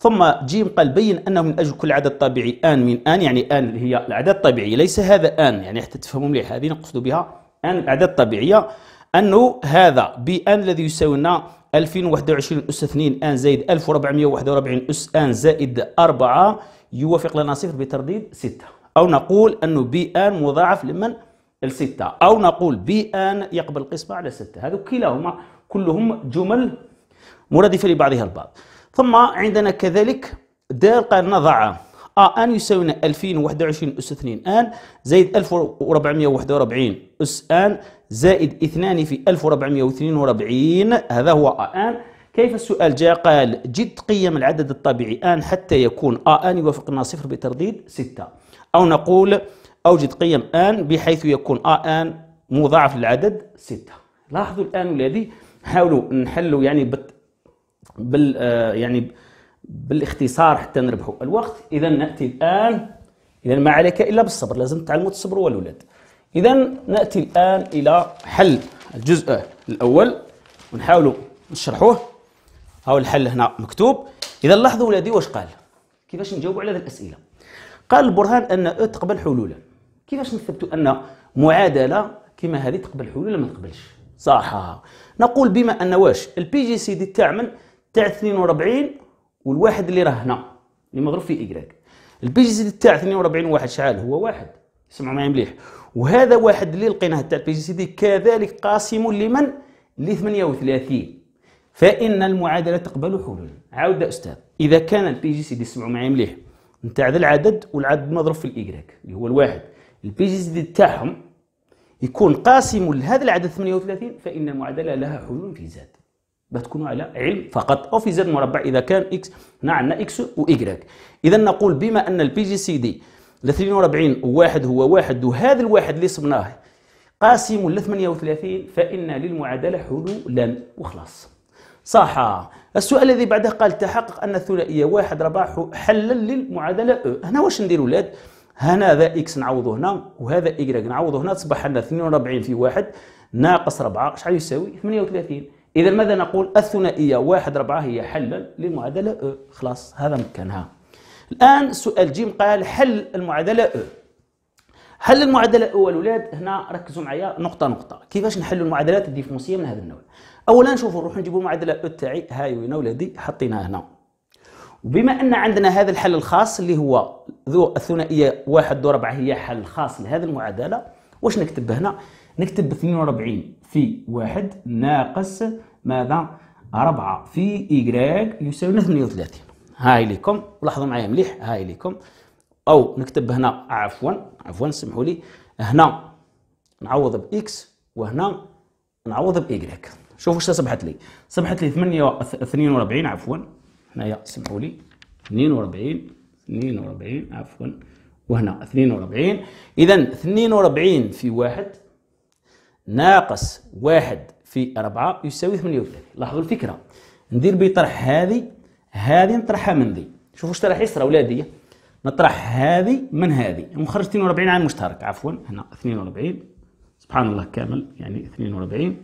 ثم جيم قال بين أنه من أجل كل عدد طبيعي آن من آن يعني آن اللي هي الأعداد الطبيعية ليس هذا آن يعني حتى تفهموا مليح هذه نقصد بها آن الأعداد الطبيعية أنه هذا بي ان الذي يساوي لنا 2021 أس 2 آن زائد 1441 أس آن زائد 4 يوافق لنا صفر بترديد 6 أو نقول أنه بي ان مضاعف لمن؟ لستة أو نقول بي ان يقبل القسمة على 6 هذو كلاهما كلهم جمل مرادفة لبعضها البعض ثم عندنا كذلك دال قال نضع آ آه، ان يساوينا 2021 أس 2 ان زائد 1441 أس ان زائد 2 في 1442 هذا هو آ ان كيف السؤال جاء قال جد قيم العدد الطبيعي ان حتى يكون آ آه، ان يوافقنا صفر بترديد 6 أو نقول أوجد قيم ان بحيث يكون آ آه، ان مضاعف للعدد 6 لاحظوا الآن الذي حاولوا نحلوا يعني بال آه، يعني بالاختصار حتى نربحوا الوقت اذا ناتي الان اذا ما عليك الا بالصبر لازم تعلموا تصبروا والولاد اذا ناتي الان الى حل الجزء الاول ونحاولوا نشرحوه ها هو الحل هنا مكتوب اذا لاحظوا ولادي واش قال كيفاش نجاوبوا على هذه الاسئله قال البرهان ان او تقبل حلولا كيفاش نثبتوا ان معادله كما هذه تقبل حلولا ما تقبلش صح نقول بما ان واش البي جي سي دي تاع من تاع 42 والواحد اللي راه هنا اللي مضروب فيه إكراك البي جي سي دي تاع 42 واحد شحال هو واحد سمعوا معايا مليح وهذا واحد اللي لقيناه تاع البي جي سي دي كذلك قاسم لمن ل 38 فإن المعادلة تقبل حلولا عاود أستاذ إذا كان البي جي سي دي سمعوا معايا مليح نتاع ذا العدد والعدد مضروب في الإكراك اللي هو الواحد البي جي سي دي تاعهم يكون قاسم لهذا العدد 38 فإن المعادلة لها حلول في زاد بتكونوا على علم فقط او في زد مربع اذا كان اكس هنا عندنا اكس وايكغيك اذا نقول بما ان البي جي سي دي 42 وواحد هو واحد وهذا الواحد اللي صبناه قاسم ل 38 فان للمعادله حلولا وخلاص صح السؤال الذي بعده قال تحقق ان الثنائيه واحد ربع حلا للمعادله أه. هنا واش ندير ولاد هنا ذا اكس نعوضه هنا وهذا y نعوضه هنا تصبح عندنا 42 في واحد ناقص 4 شحال يساوي 38 اذا ماذا نقول الثنائيه واحد ربعه هي حلا للمعادله او خلاص هذا مكانها الان سؤال جيم قال حل المعادله او حل المعادله او الاولاد هنا ركزوا معايا نقطه نقطه كيفاش نحلوا المعادلات الديفموسيه من هذا النوع اولا شوفوا نروحوا نجيبوا المعادله او تاعي هاي وين ولادي حطيناها هنا وبما ان عندنا هذا الحل الخاص اللي هو ذو الثنائيه واحد ربعه هي حل خاص لهذه المعادله واش نكتب هنا نكتب 42 في 1 ناقص ماذا 4 في إيكغيك يساوي 38 هاي ليكم لاحظوا معايا مليح هاي ليكم أو نكتب هنا عفوا عفوا سمحوا لي هنا نعوض بإكس وهنا نعوض بإيكغيك شوفوا واش صبحت لي صبحت لي 8 42 عفوا هنايا سمحوا لي 42 42 عفوا وهنا 42 اذا 42 في 1 ناقص واحد في أربعة يساوي 38 لاحظوا الفكرة ندير بطرح هذه هذه نطرحها من ذي شوفوا واش طرح يسرى ولادي نطرح هذه من هذه ونخرج 42 عن مشترك عفوا هنا 42 سبحان الله كامل يعني 42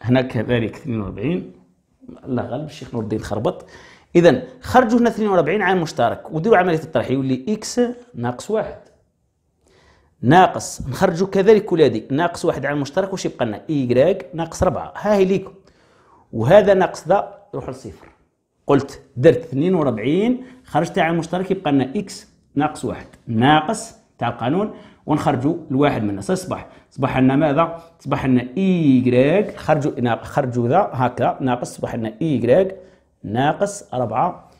هنا كذلك 42 الله غالب الشيخ نور الدين خربط اذا خرجوا هنا 42 عام مشترك وديروا عمليه الطرح يولي اكس ناقص واحد ناقص نخرجوا كذلك كل هذه ناقص واحد على المشترك واش يبقى لنا اي ناقص ربعة ها هي ليكم وهذا ناقص ذا يروح لصفر قلت درت 42 خرجت على المشترك يبقى لنا إكس ناقص واحد ناقص تاع القانون ونخرجوا الواحد منا صبح صبح لنا ماذا صبح لنا إيكغيك خرجوا خرجوا ذا هكا ناقص صبح لنا إيكغيك ناقص 4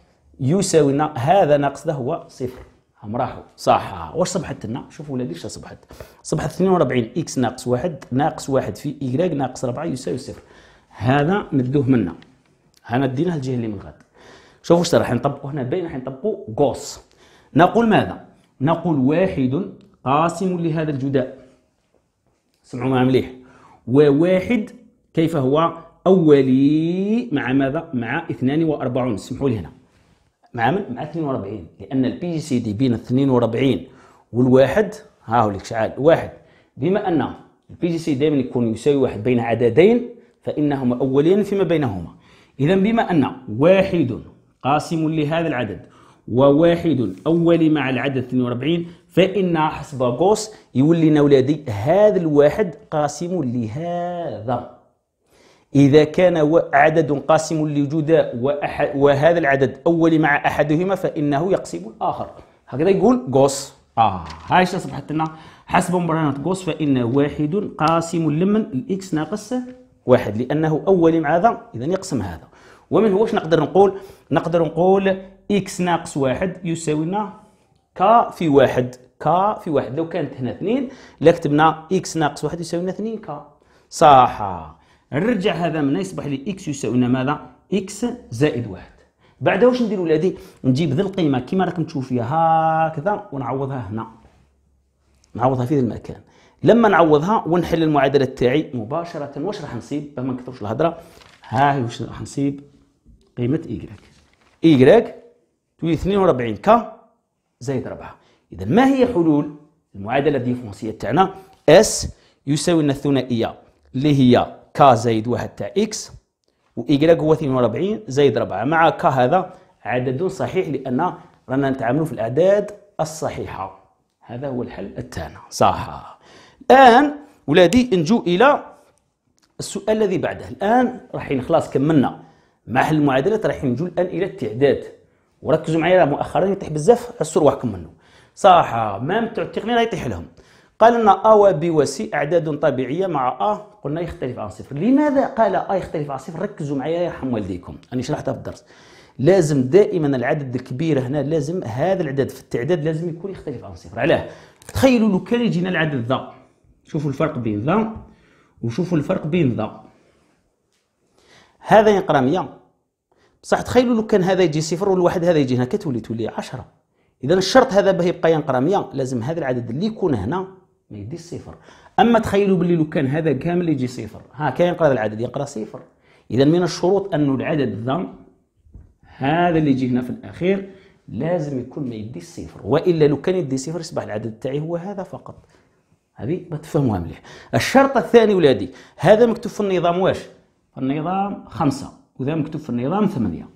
يساوي هذا ناقص ذا هو صفر هم راحوا صح واش صبحت لنا شوفوا ولادي اش صبحت صبحت 42 اكس ناقص واحد ناقص واحد في y ناقص 4 يساوي صفر هذا ندوه منا هنا ديناه الجهه اللي من غد شوفوا واش راح نطبقوا هنا باين راح نطبقوا غوس نقول ماذا نقول واحد قاسم لهذا الجداء سمعوا معايا مليح وواحد كيف هو اولي مع ماذا مع 42 سمحوا لي هنا مع من؟ مع 42 لأن البي جي سي دي بين 42 والواحد ها هو شعال واحد بما أن البي جي سي دائما يكون يساوي واحد بين عددين فإنهما أوليان فيما بينهما إذا بما أن واحد قاسم لهذا العدد وواحد أولي مع العدد 42 فإن حسب يولي لنا ولادي هذا الواحد قاسم لهذا إذا كان عدد قاسم لوجود وهذا العدد أول مع أحدهما فإنه يقسم الآخر هكذا يقول قوس آه هاي شنو أصبحت لنا حسب مبرهنة قوس فإن واحد قاسم لمن الإكس ناقص واحد لأنه أول مع هذا إذا يقسم هذا ومن هو نقدر نقول نقدر نقول إكس ناقص واحد يساوي لنا ك في واحد ك في واحد لو كانت هنا اثنين لكتبنا إكس ناقص واحد يساوي لنا اثنين ك صح نرجع هذا من هنا يصبح لي اكس لنا ماذا اكس زائد واحد بعد واش ندير ولادي نجيب ذي القيمه كما راكم تشوفوا فيها هكذا ونعوضها هنا نعوضها في ذا المكان لما نعوضها ونحل المعادله تاعي مباشره واش راح نصيب باه ما نكثرش الهضره ها هي واش راح نصيب قيمه ايكغيك ايكغيك تولي 42 كا زائد 4 اذا ما هي حلول المعادله الديفرنسيه تاعنا اس يساوي لنا الثنائيه اللي هي ك زائد واحد تاع إكس وإيكراك هو 42 زائد 4 مع ك هذا عدد صحيح لأن رانا نتعاملوا في الأعداد الصحيحة هذا هو الحل الثاني صح الآن ولادي نجو إلى السؤال الذي بعده الآن راح خلاص كملنا مع حل المعادلات راح نجو الآن إلى التعداد وركزوا معايا مؤخرا يطيح بزاف عسوا رواحكم منه صح مام تاع التقنيه راه يطيح لهم قال لنا أ و ب و س أعداد طبيعية مع أ قلنا يختلف عن صفر لماذا قال أ يختلف عن صفر ركزوا معايا يرحم والديكم أنا شرحتها في الدرس لازم دائما العدد الكبير هنا لازم هذا العدد في التعداد لازم يكون يختلف عن صفر علاه تخيلوا لو كان يجينا العدد ذا شوفوا الفرق بين ذا وشوفوا الفرق بين ذا هذا يقرا 100 بصح تخيلوا لو كان هذا يجي صفر والواحد هذا يجي هنا كتولي تولي 10 اذا الشرط هذا باه يبقى ينقرا 100 لازم هذا العدد اللي يكون هنا ما يديش صفر اما تخيلوا باللي لو كان هذا كامل يجي صفر ها كاين قرا العدد يقرا صفر اذا من الشروط انه العدد ذا هذا اللي يجي هنا في الاخير لازم يكون ما يديش صفر والا لو كان يدي صفر يصبح العدد تاعي هو هذا فقط هذه ما تفهموها مليح الشرط الثاني ولادي هذا مكتوب في النظام واش في النظام خمسة وذا مكتوب في النظام ثمانية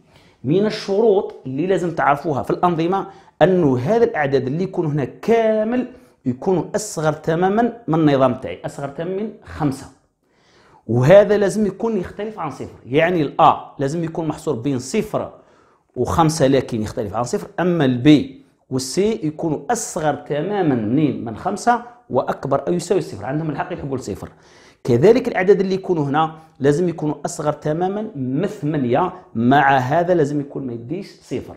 من الشروط اللي لازم تعرفوها في الأنظمة أنه هذا الأعداد اللي يكون هنا كامل يكونوا أصغر تماما من النظام تاعي أصغر تماما من خمسة وهذا لازم يكون يختلف عن صفر يعني الأ لازم يكون محصور بين صفر وخمسة لكن يختلف عن صفر أما البي والسي يكونوا أصغر تماما منين من خمسة وأكبر أو يساوي صفر عندهم الحق يحبوا الصفر كذلك الأعداد اللي يكونوا هنا لازم يكونوا أصغر تماما من ثمانية مع هذا لازم يكون ما يديش صفر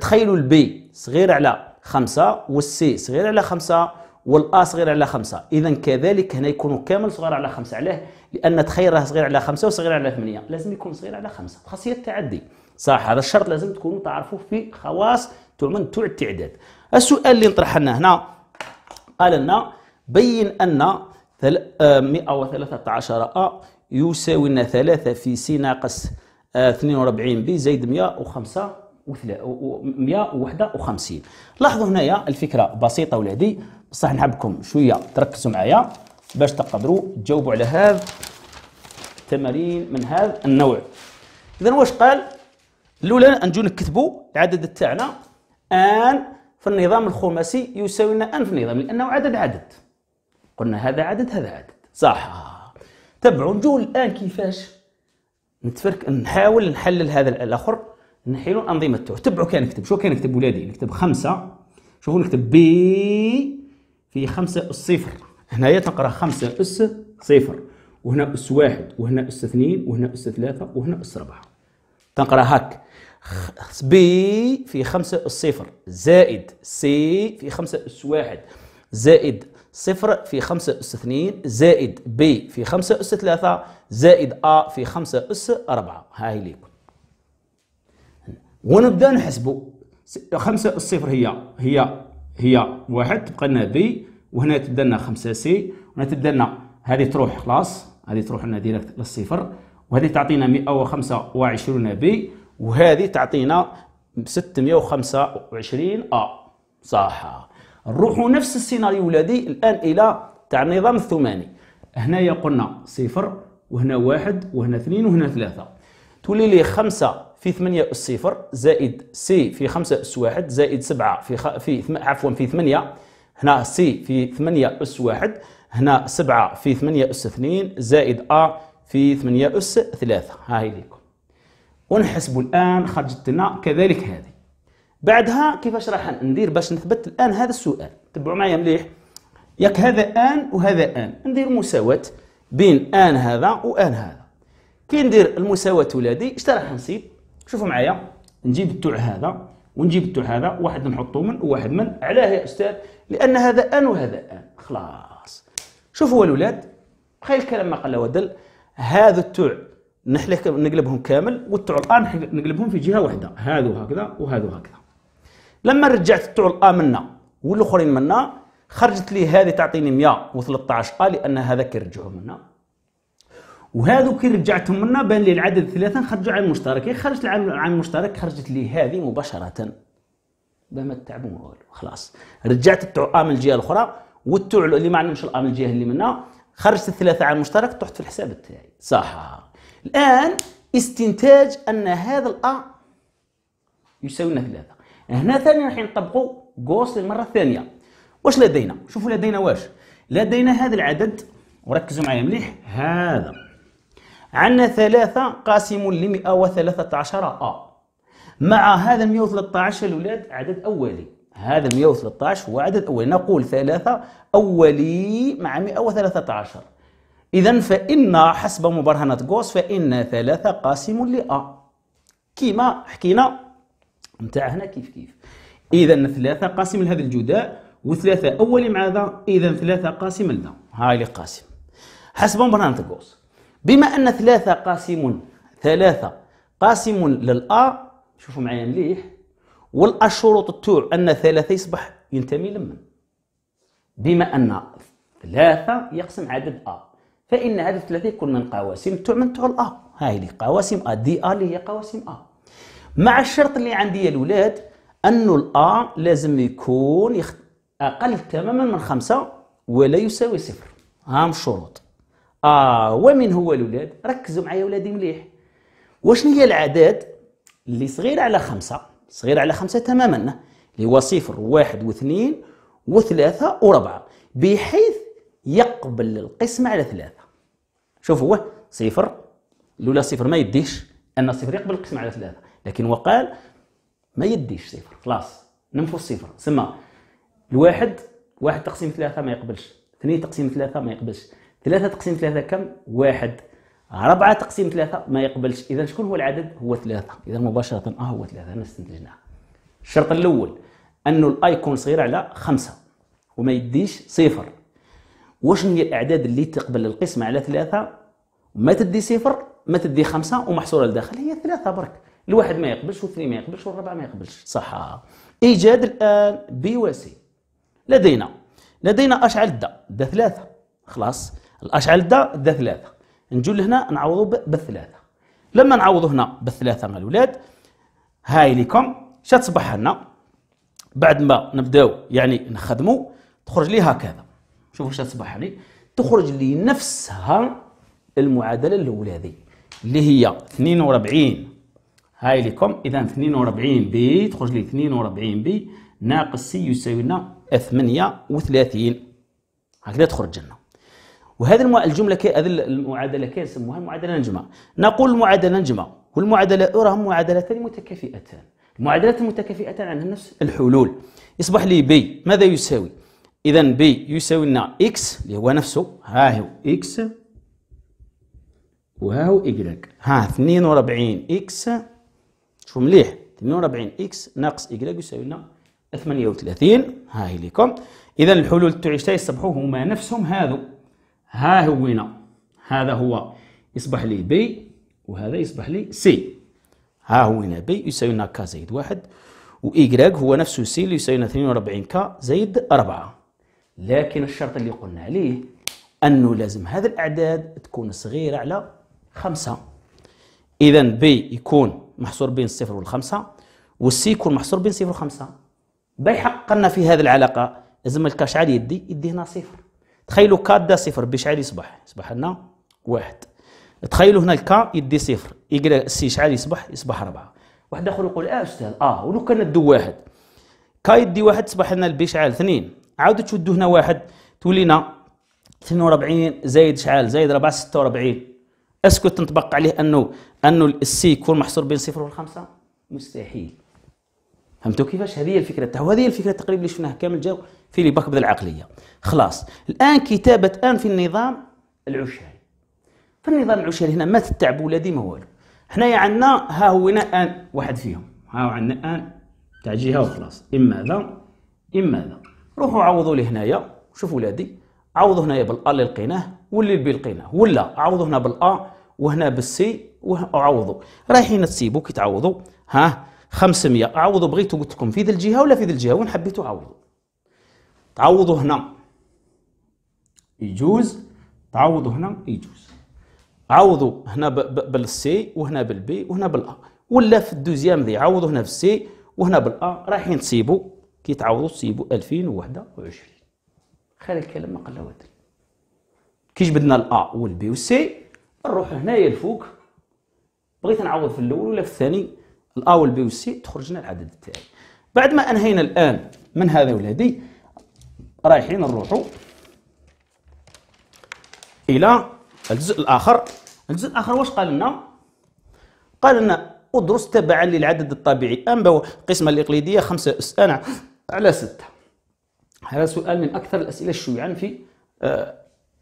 تخيلوا البي صغير على خمسة والسي صغير على خمسة والا صغير على خمسة اذا كذلك هنا يكونوا كامل صغار على خمسة علاه لان راه صغير على خمسة وصغير على ثمانية لازم يكون صغير على خمسة خاصيه التعدي صح هذا الشرط لازم تكونوا تعرفوا في خواص تعمل تاع التعداد السؤال اللي نطرح لنا هنا قال لنا بين ان 113 آه، أ يساوي لنا 3 في سي ناقص 42 آه، بي زائد 105 151 لاحظوا هنايا الفكره بسيطه ولادي بصح نحبكم شويه تركزوا معايا باش تقدروا تجاوبوا على هذا التمارين من هذا النوع اذا واش قال الاولى نجو نكتبوا العدد تاعنا ان في النظام الخماسي يساوي لنا ان في النظام لانه عدد عدد قلنا هذا عدد هذا عدد صح تبعوا نجو الان كيفاش نتفرك نحاول نحلل هذا الاخر نحيلوا انظمه التوه تبعوا كان نكتب شو كان نكتب ولادي نكتب خمسة شوفوا نكتب بي في خمسة اس صفر هنايا تنقرا خمسة اس صفر وهنا اس واحد وهنا اس اثنين وهنا اس ثلاثة وهنا اس أربعة تنقرا هاك بي في خمسة اس صفر زائد سي في خمسة اس واحد زائد صفر في خمسة أس اثنين زائد بي في خمسة أس ثلاثة زائد أ في خمسة أس أربعة هاي ليكم ونبدا نحسبوا خمسة الصفر هي هي هي واحد تبقى لنا بي وهنا تبدا لنا 5 سي وهنا تبدا لنا هذه تروح خلاص هذه تروح لنا ديريكت للصفر وهذه تعطينا 125 بي وهذه تعطينا 625 ا صح نروحوا نفس السيناريو ولادي الان الى تاع النظام الثماني هنايا قلنا صفر وهنا واحد وهنا اثنين وهنا ثلاثة تولي لي خمسة في 8 اس 0 زائد سي في 5 اس 1 زائد 7 في خ... في ثم... عفوا في 8 هنا سي في 8 اس 1 هنا 7 في 8 اس 2 زائد ا في 8 اس 3 هاي ليكم ونحسبوا الان خرجت لنا كذلك هذه بعدها كيفاش راح ندير باش نثبت الان هذا السؤال تبعوا معايا مليح ياك هذا ان وهذا ان ندير مساواه بين ان هذا وان هذا كي ندير المساواه ولادي اش راح نصيب شوفوا معايا نجيب التوع هذا ونجيب التوع هذا واحد نحطو من وواحد من علاه يا استاذ لان هذا ان وهذا ان خلاص شوفوا الاولاد خير الكلام ما قال ودل هذا التوع نحلك نقلبهم كامل والتوع الان نقلبهم في جهه واحده هذا هكذا وهذا هكذا لما رجعت التوع الان منا والاخرين منا خرجت لي هذه تعطيني 113 ا لان هذا كيرجعوا منا وهذو كي رجعتهم لنا بان لي العدد ثلاثه خرجوا عن المشترك كي إيه، خرجت عن المشترك خرجت لي هذه مباشره تتعبوا ما والو خلاص رجعت التوعه من الجهه الاخرى والتوع اللي ما عندهمش الام الجهه اللي منا خرجت الثلاثه عن المشترك طحت في الحساب تاعي صح الان استنتاج ان هذا الا يساوي لنا ثلاثه هنا ثاني راح نطبقوا قوس للمره الثانيه واش لدينا شوفوا لدينا واش لدينا هذا العدد وركزوا معايا مليح هذا عندنا ثلاثة قاسم ل 113 أ مع هذا 113 الأولاد عدد أولي هذا 113 هو عدد أولي نقول ثلاثة أولي مع 113 إذا فإن حسب مبرهنة غوس فإن ثلاثة قاسم لأ كما حكينا نتاع هنا كيف كيف إذا ثلاثة قاسم لهذا الجداء وثلاثة أولي مع ذا إذا ثلاثة قاسم لذا هاي اللي قاسم حسب مبرهنة غوس بما أن ثلاثة قاسم ثلاثة قاسم للأ شوفوا معايا مليح والأ شروط التوع أن ثلاثة يصبح ينتمي لمن بما أن ثلاثة يقسم عدد أ فإن عدد ثلاثة يكون من قواسم التوع من توع الأ هاي اللي قواسم أ دي أ اللي هي قواسم أ مع الشرط اللي عندي يا الولاد أن الأ لازم يكون يخ... أقل تماما من خمسة ولا يساوي صفر هام الشروط اه ومن هو الولاد ركزوا معايا ولادي مليح واش هي العدد اللي صغير على خمسة صغير على خمسة تماما اللي هو صفر واحد واثنين وثلاثة وربعة بحيث يقبل القسمة على ثلاثة شوف هو صفر لولا صفر ما يديش أن صفر يقبل القسمة على ثلاثة لكن وقال ما يديش صفر خلاص ننفوا الصفر سما الواحد واحد تقسيم ثلاثة ما يقبلش اثنين تقسيم ثلاثة ما يقبلش ثلاثة تقسيم ثلاثة كم؟ واحد أربعة تقسيم ثلاثة ما يقبلش إذا شكون هو العدد؟ هو ثلاثة إذا مباشرة أه هو ثلاثة أنا استنتجناها الشرط الأول أنه الأيكون صغير على خمسة وما يديش صفر واش هي الأعداد اللي تقبل القسمة على ثلاثة ما تدي صفر ما تدي خمسة ومحصورة لداخل هي ثلاثة برك الواحد ما يقبلش والثاني ما يقبلش والرابع ما يقبلش صح إيجاد الآن بي وسي لدينا لدينا أشعل دا دا ثلاثة خلاص الاشعل دا دا ثلاثه نجول لهنا نعوضوا بالثلاثه لما نعوضوا هنا بالثلاثه مع الاولاد هاي ليكم شتصبح لنا بعد ما نبداو يعني نخدموا تخرج لي هكذا شوفوا شتصبح لي يعني. تخرج لي نفسها المعادله الاولى ذي اللي هي 42 هاي لكم اذا 42 بي تخرج لي 42 بي ناقص سي يساوي لنا 38 هكذا تخرج لنا وهذه الجمله كي هذه المعادله نسموها المعادله نجمه نقول المعادله نجمه والمعادله راهم معادلتان متكافئتان المعادلات المتكافئتان عندهم نفس الحلول يصبح لي بي ماذا يساوي اذا بي يساوي لنا اكس اللي هو نفسه ها هو اكس وها هو إيكغيك ها 42 إكس شوف مليح 42 إكس ناقص إيكغيك يساوي لنا 38 ها هي ليكم إذا الحلول تاع يصبحوا هما نفسهم هذو ها هوينا هذا هو يصبح لي بي وهذا يصبح لي سي ها هوينا بي يساوي لنا كا زائد واحد وإيكراك هو نفسه سي اللي يساوي لنا 42 كا زائد 4 لكن الشرط اللي قلنا عليه أنه لازم هذه الأعداد تكون صغيرة على خمسة إذا بي يكون محصور بين الصفر والخمسة والسي يكون محصور بين صفر وخمسة باي حققنا في هذه العلاقة لازم الكاش عادي يدي يدي هنا صفر تخيلوا كا دا صفر بشحال يصبح يصبح لنا واحد تخيلوا هنا الكا يدي صفر يقرا سي شحال يصبح يصبح أربعة واحد آخر يقول أه أستاذ أه ولو كان ندو واحد كا يدي واحد تصبح لنا البي شعال اثنين عاود تشدوا هنا واحد تولينا 42 زايد شعال زايد 4 46 اسكو تنطبق عليه انه انه السي يكون محصور بين صفر والخمسة مستحيل فهمتوا كيفاش هذه هي الفكره تاعو هذه هي الفكره تقريبا اللي شفناها كامل جاو في لباك بذل العقلية خلاص الآن كتابة أن في النظام العشري في النظام العشري هنا ما تتعب ولا ديما والو حنايا عندنا ها هو هنا ان واحد فيهم ها عندنا ان تاع جهه وخلاص اما ذا اما ذا روحوا عوضوا لي هنايا شوفوا ولادي عوضوا هنايا بالا اللي لقيناه واللي البي لقيناه ولا عوضوا هنا بالا وهنا بالسي وعوضوا رايحين تسيبوا كي تعوضوا ها 500 عوضوا بغيتوا قلت لكم في ذي الجهه ولا في ذي الجهه وين حبيتوا عوضوا تعوضوا هنا يجوز تعوضوا هنا يجوز عوضوا هنا بالسي وهنا بالبي وهنا بالا ولا في الدوزيام دي عوضوا هنا بالسي وهنا بالا رايحين تسيبوا كي تعوضوا تسيبوا 2021 خلي الكلام ما قال والو كي جبدنا الا والبي والسي نروح هنايا الفوق بغيت نعوض في الاول ولا في الثاني الا والبي والسي تخرج لنا العدد تاعي بعد ما انهينا الان من هذا والهذه رايحين نروحوا الى الجزء الاخر الجزء الاخر واش قال لنا قال لنا ادرس تبعا للعدد الطبيعي بو القسمه الاقليديه خمسه انا على سته هذا سؤال من اكثر الاسئله شيوعا في آه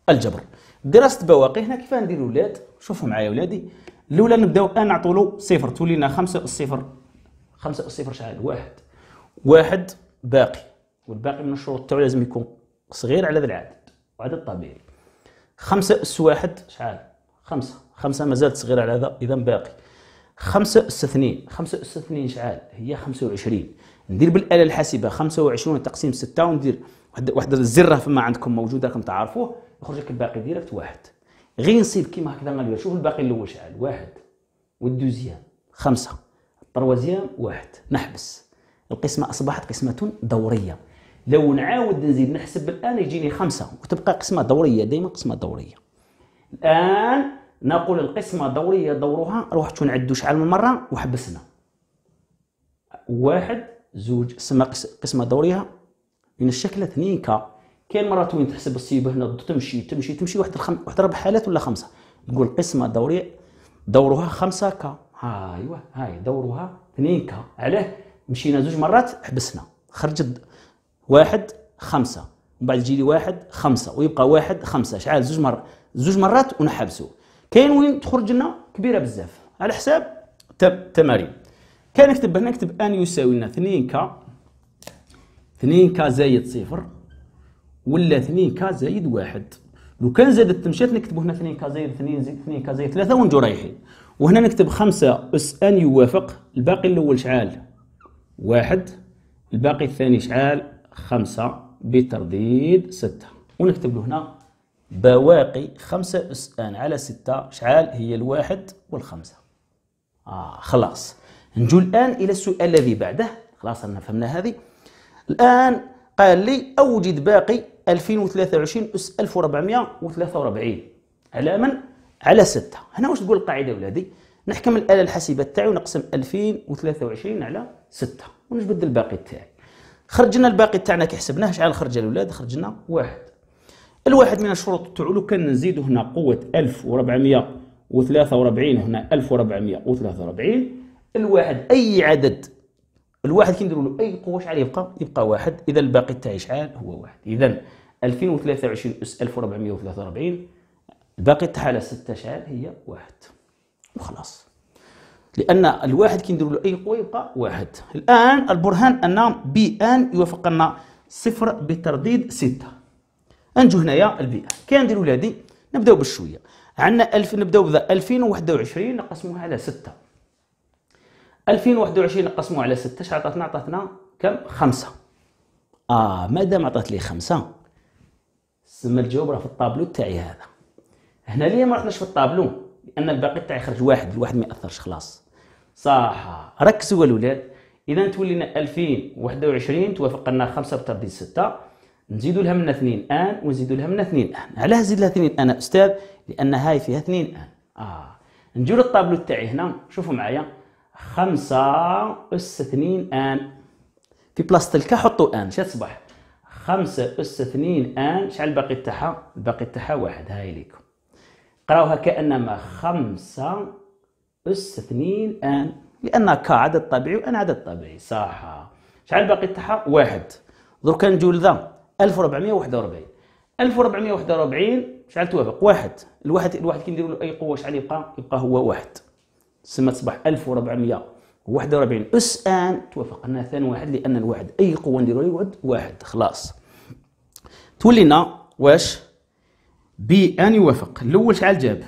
الجبر دراسه بواقي هنا كيف ندير ولاد شوفوا معايا ولادي الاولى نبداو ان نعطوا له صفر تولي لنا 5 الصفر 5 الصفر شحال واحد واحد باقي والباقي من الشروط تاعو لازم يكون صغير على ذا العدد وعدد طبيعي خمسة اس واحد شحال خمسة خمسة مازالت صغيرة على هذا إذا باقي خمسة اس اثنين خمسة اس اثنين شحال هي خمسة وعشرين ندير بالآلة الحاسبة خمسة وعشرون تقسيم ستة وندير واحد واحد الزرة فما عندكم موجودة راكم تعرفوه يخرج لك الباقي ديريكت واحد غير نصيب كيما هكذا غندير شوف الباقي الأول شحال واحد والدوزيام خمسة التروازيام واحد نحبس القسمة أصبحت قسمة دورية لو نعاود نزيد نحسب الان يجيني خمسه وتبقى قسمه دوريه دائما قسمه دوريه الان نقول القسمه دوريه دورها روحت نعدو شحال من مره وحبسنا واحد زوج سما قسمه دوريه من الشكل اثنين كا كاين مرات وين تحسب الصيبه هنا تمشي تمشي تمشي واحد الخم... واحد ربع حالات ولا خمسه تقول قسمه دوريه دورها خمسه كا ها ايوا هاي أيوة، دورها اثنين كا علاه مشينا زوج مرات حبسنا خرجت واحد خمسة من بعد يجي لي واحد خمسة ويبقى واحد خمسة شعال زوج مر زوج مرات ونحبسه كاين وين تخرج لنا كبيرة بزاف على حساب التمارين كان نكتب هنا نكتب ان يساوي لنا 2 كا 2 كا زايد صفر ولا 2 كا زايد واحد لو كان زاد تمشات نكتب هنا 2 كا زايد 2 زائد 2 كا زايد 3 ونجو رايحين وهنا نكتب 5 اس ان يوافق الباقي الاول شعال واحد الباقي الثاني شعال خمسة بترديد ستة ونكتب له هنا بواقي خمسة اس ان على ستة شعال هي الواحد والخمسة آه خلاص نجو الآن إلى السؤال الذي بعده خلاص أنا فهمنا هذه الآن قال لي أوجد باقي 2023 أس 1443 على من؟ على 6 هنا واش تقول القاعدة ولادي؟ نحكم الآلة الحاسبة تاعي ونقسم 2023 على 6 ونجبد الباقي تاعي خرج لنا الباقي تاعنا كي حسبناه شحال خرج الاولاد خرج لنا واحد الواحد من الشروط تاعو لو كان نزيدو هنا قوه 1443 هنا 1443 الواحد اي عدد الواحد كي نديرو له اي قوه شحال يبقى يبقى واحد اذا الباقي تاعي شحال هو واحد اذا 2023 اس 1443 الباقي تاعها على 6 شحال هي واحد وخلاص لان الواحد كي له اي قوه يبقى واحد الان البرهان ان بي ان يوافق لنا صفر بترديد ستة انجو هنايا البيئه كي ندير لهادي نبداو بالشويه عندنا 1000 نبداو بذا 2021 نقسموها على 6 2021 نقسموها على 6 اش عطاتنا عطاتنا كم 5 اه مادام عطات لي 5 سما الجواب راه في الطابلو تاعي هذا هنا ليه ما رحناش في الطابلو لان الباقي تاعي خرج واحد الواحد ما ياثرش خلاص صح ركزوا الاولاد اذا تولينا 2021 توافق لنا 5 بترديد 6 نزيدوا لها من اثنين ان ونزيدوا لها من اثنين ان علاه زيد لها اثنين ان استاذ لان هاي فيها اثنين ان اه نجيو للطابلو تاعي هنا شوفوا معايا 5 اس 2 ان في بلاصه الكا حطوا ان شا تصبح 5 اس 2 ان شحال الباقي تاعها الباقي تاعها واحد هاي ليكم قراوها كانما خمسه اس اثنين ان لان ك عدد طبيعي وان عدد طبيعي صح شحال باقي تاعها واحد دروكا نجيو لذا 1441 1441 شحال توافق واحد الواحد الواحد كي نديرو له اي قوه شحال يبقى يبقى هو واحد تسمى تصبح 1441 اس ان توافق أنها ثاني واحد لان الواحد اي قوه نديرو له يقعد واحد خلاص تولينا واش بي ان يوافق الأول شحال جاب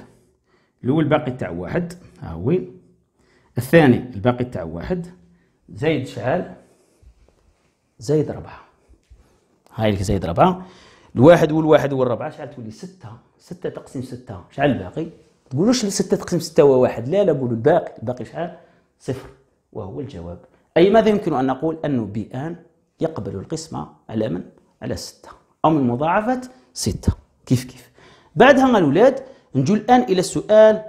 الأول باقي تاع واحد ها هو الثاني الباقي تاع واحد زايد شحال زايد ربعة هاي لك زايد ربعة الواحد والواحد والربعة شحال تولي ستة ستة تقسيم ستة شحال الباقي تقولوش ستة تقسيم ستة وواحد لا لا قولوا الباقي الباقي شحال صفر وهو الجواب أي ماذا يمكن أن نقول أنه آن يقبل القسمة على من؟ على ستة أو من مضاعفة ستة كيف كيف بعدها الأولاد نجو الآن إلى السؤال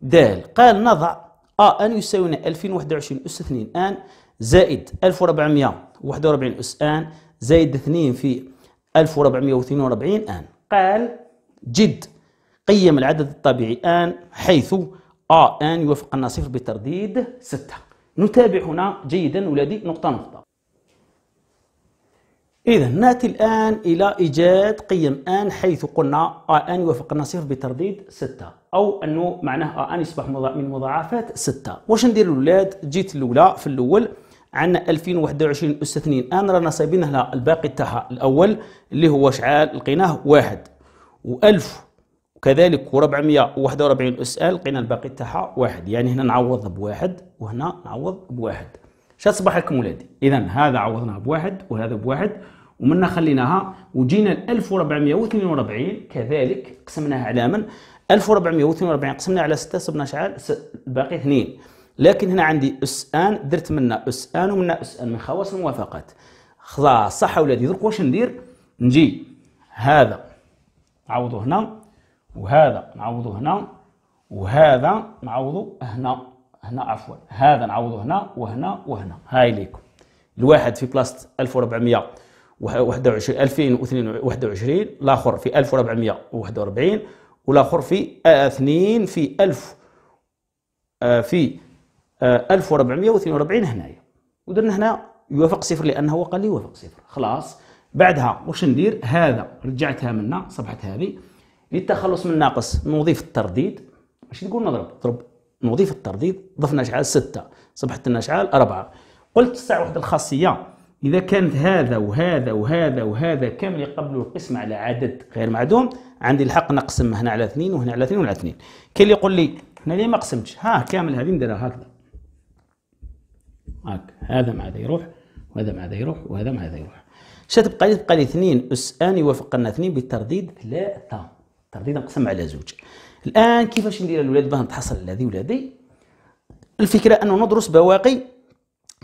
دال قال نضع أ أن يساوينا 2021 أس 2 آن زائد 1441 أس آن زائد 2 في 1442 آن قال جد قيم العدد الطبيعي آن حيث آ آن يوافق صفر بترديد 6 نتابع هنا جيدا ولدي نقطة نقطة إذا نأتي الآن إلى إيجاد قيم آن حيث قلنا آن يوافقنا صفر بترديد ستة أو أنه معناه آن يصبح من مضاعفات ستة واش ندير الولاد جيت الأولى في الأول عندنا 2021 أس 2 آن رانا صايبين هنا الباقي تاعها الأول اللي هو شعال لقيناه واحد و1000 وكذلك و441 أس آن لقينا الباقي تاعها واحد يعني هنا نعوض بواحد وهنا نعوض بواحد شو لكم ولادي اذا هذا عوضناها بواحد وهذا بواحد ومنا خليناها وجينا ل 1442 كذلك قسمناها على من 1442 قسمناها على 6 صبنا شعال باقي 2 لكن هنا عندي اس ان درت منا اس ان ومنا اس ان من خواص الموافقات خلاص صح ولادي درك واش ندير نجي هذا نعوضه هنا وهذا نعوضه هنا وهذا نعوضه هنا هنا عفوا هذا نعوضه هنا وهنا وهنا هاي ليكم الواحد في بلاصه 1400 21 2021 الاخر في 1441 والاخر في آه، اثنين في 1000 آه، في 1442 آه، هنايا ودرنا هنا يوافق صفر لانه هو قال لي يوافق صفر خلاص بعدها واش ندير هذا رجعتها منا صفحه هذه للتخلص من ناقص نضيف الترديد اش تقول نضرب ضرب نضيف الترديد ضفنا اشعال ستة صبحت لنا اشعال أربعة قلت الساعه واحد الخاصيه اذا كانت هذا وهذا وهذا وهذا كامل يقبلوا القسم على عدد غير معدوم عندي الحق نقسم هنا على اثنين وهنا على اثنين وعلى اثنين كاين اللي يقول لي هنا ليه ما قسمتش ها كامل هذه نديرها هكذا هاك هذا مع هذا يروح وهذا مع هذا يروح وهذا مع هذا يروح تبقى لي تبقى لي اثنين اس ان يوافق لنا اثنين بالترديد ثلاثه الترديد نقسم على زوج الان كيفاش ندير الاولاد باه نتحصل على هذه ولادي الفكره انه ندرس بواقي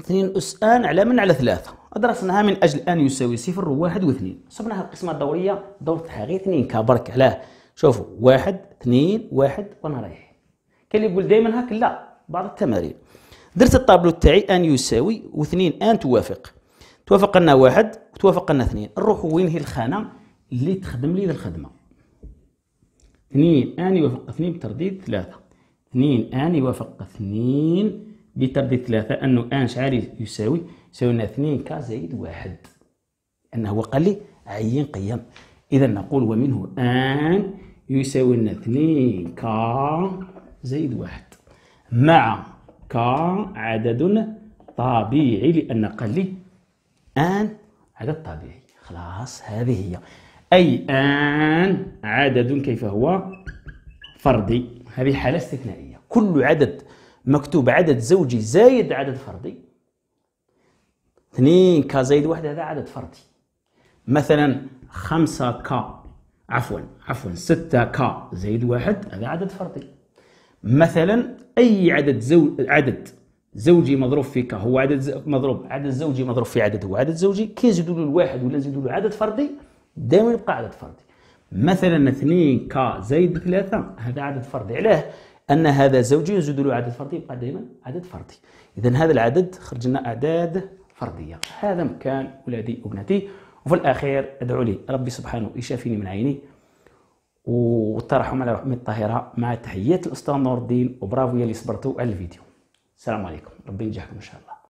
اثنين اس ان على من على ثلاثه درسناها من اجل ان يساوي صفر وواحد واثنين صبناها القسمه الدوريه دور تحاغي اثنين كبرك علاه شوفوا واحد اثنين واحد وانا رايح كاين اللي يقول دائما هاك لا بعض التمارين درت الطابلو تاعي ان يساوي واثنين ان توافق توافق لنا واحد وتوافق لنا اثنين نروحوا وين هي الخانه اللي تخدم لي الخدمه اثنين ان يوافق اثنين بترديد ثلاثة اثنين ان يوافق اثنين بترديد ثلاثة انه ان شعاري يساوي يساوي لنا اثنين كا زائد واحد انه هو قال لي عين قيم اذا نقول ومنه ان يساوي لنا اثنين كا زائد واحد مع كا عدد طبيعي لان قال لي ان عدد طبيعي خلاص هذه هي أي آن عدد كيف هو فردي هذه حالة استثنائية كل عدد مكتوب عدد زوجي زايد عدد فردي اثنين كا زايد واحد هذا عدد فردي مثلا خمسة كا عفوا عفوا ستة كا زايد واحد هذا عدد فردي مثلا أي عدد زوج عدد زوجي مضروب في كا هو عدد ز... مضروب عدد زوجي مضروب في عدد هو عدد زوجي كي نزيدوا له الواحد ولا نزيدوا له عدد فردي دائما يبقى عدد فردي مثلا 2 ك زائد 3 هذا عدد فردي علاه ان هذا زوجي يزيد له عدد فردي يبقى دائما عدد فردي اذا هذا العدد خرج لنا اعداد فرديه هذا مكان ولادي وبناتي وفي الاخير ادعو لي ربي سبحانه يشافيني من عيني والترحم على رحمه الطاهره مع تحيات الأستاذ نور الدين وبرافو يا اللي صبرتوا على الفيديو السلام عليكم ربي ينجحكم ان شاء الله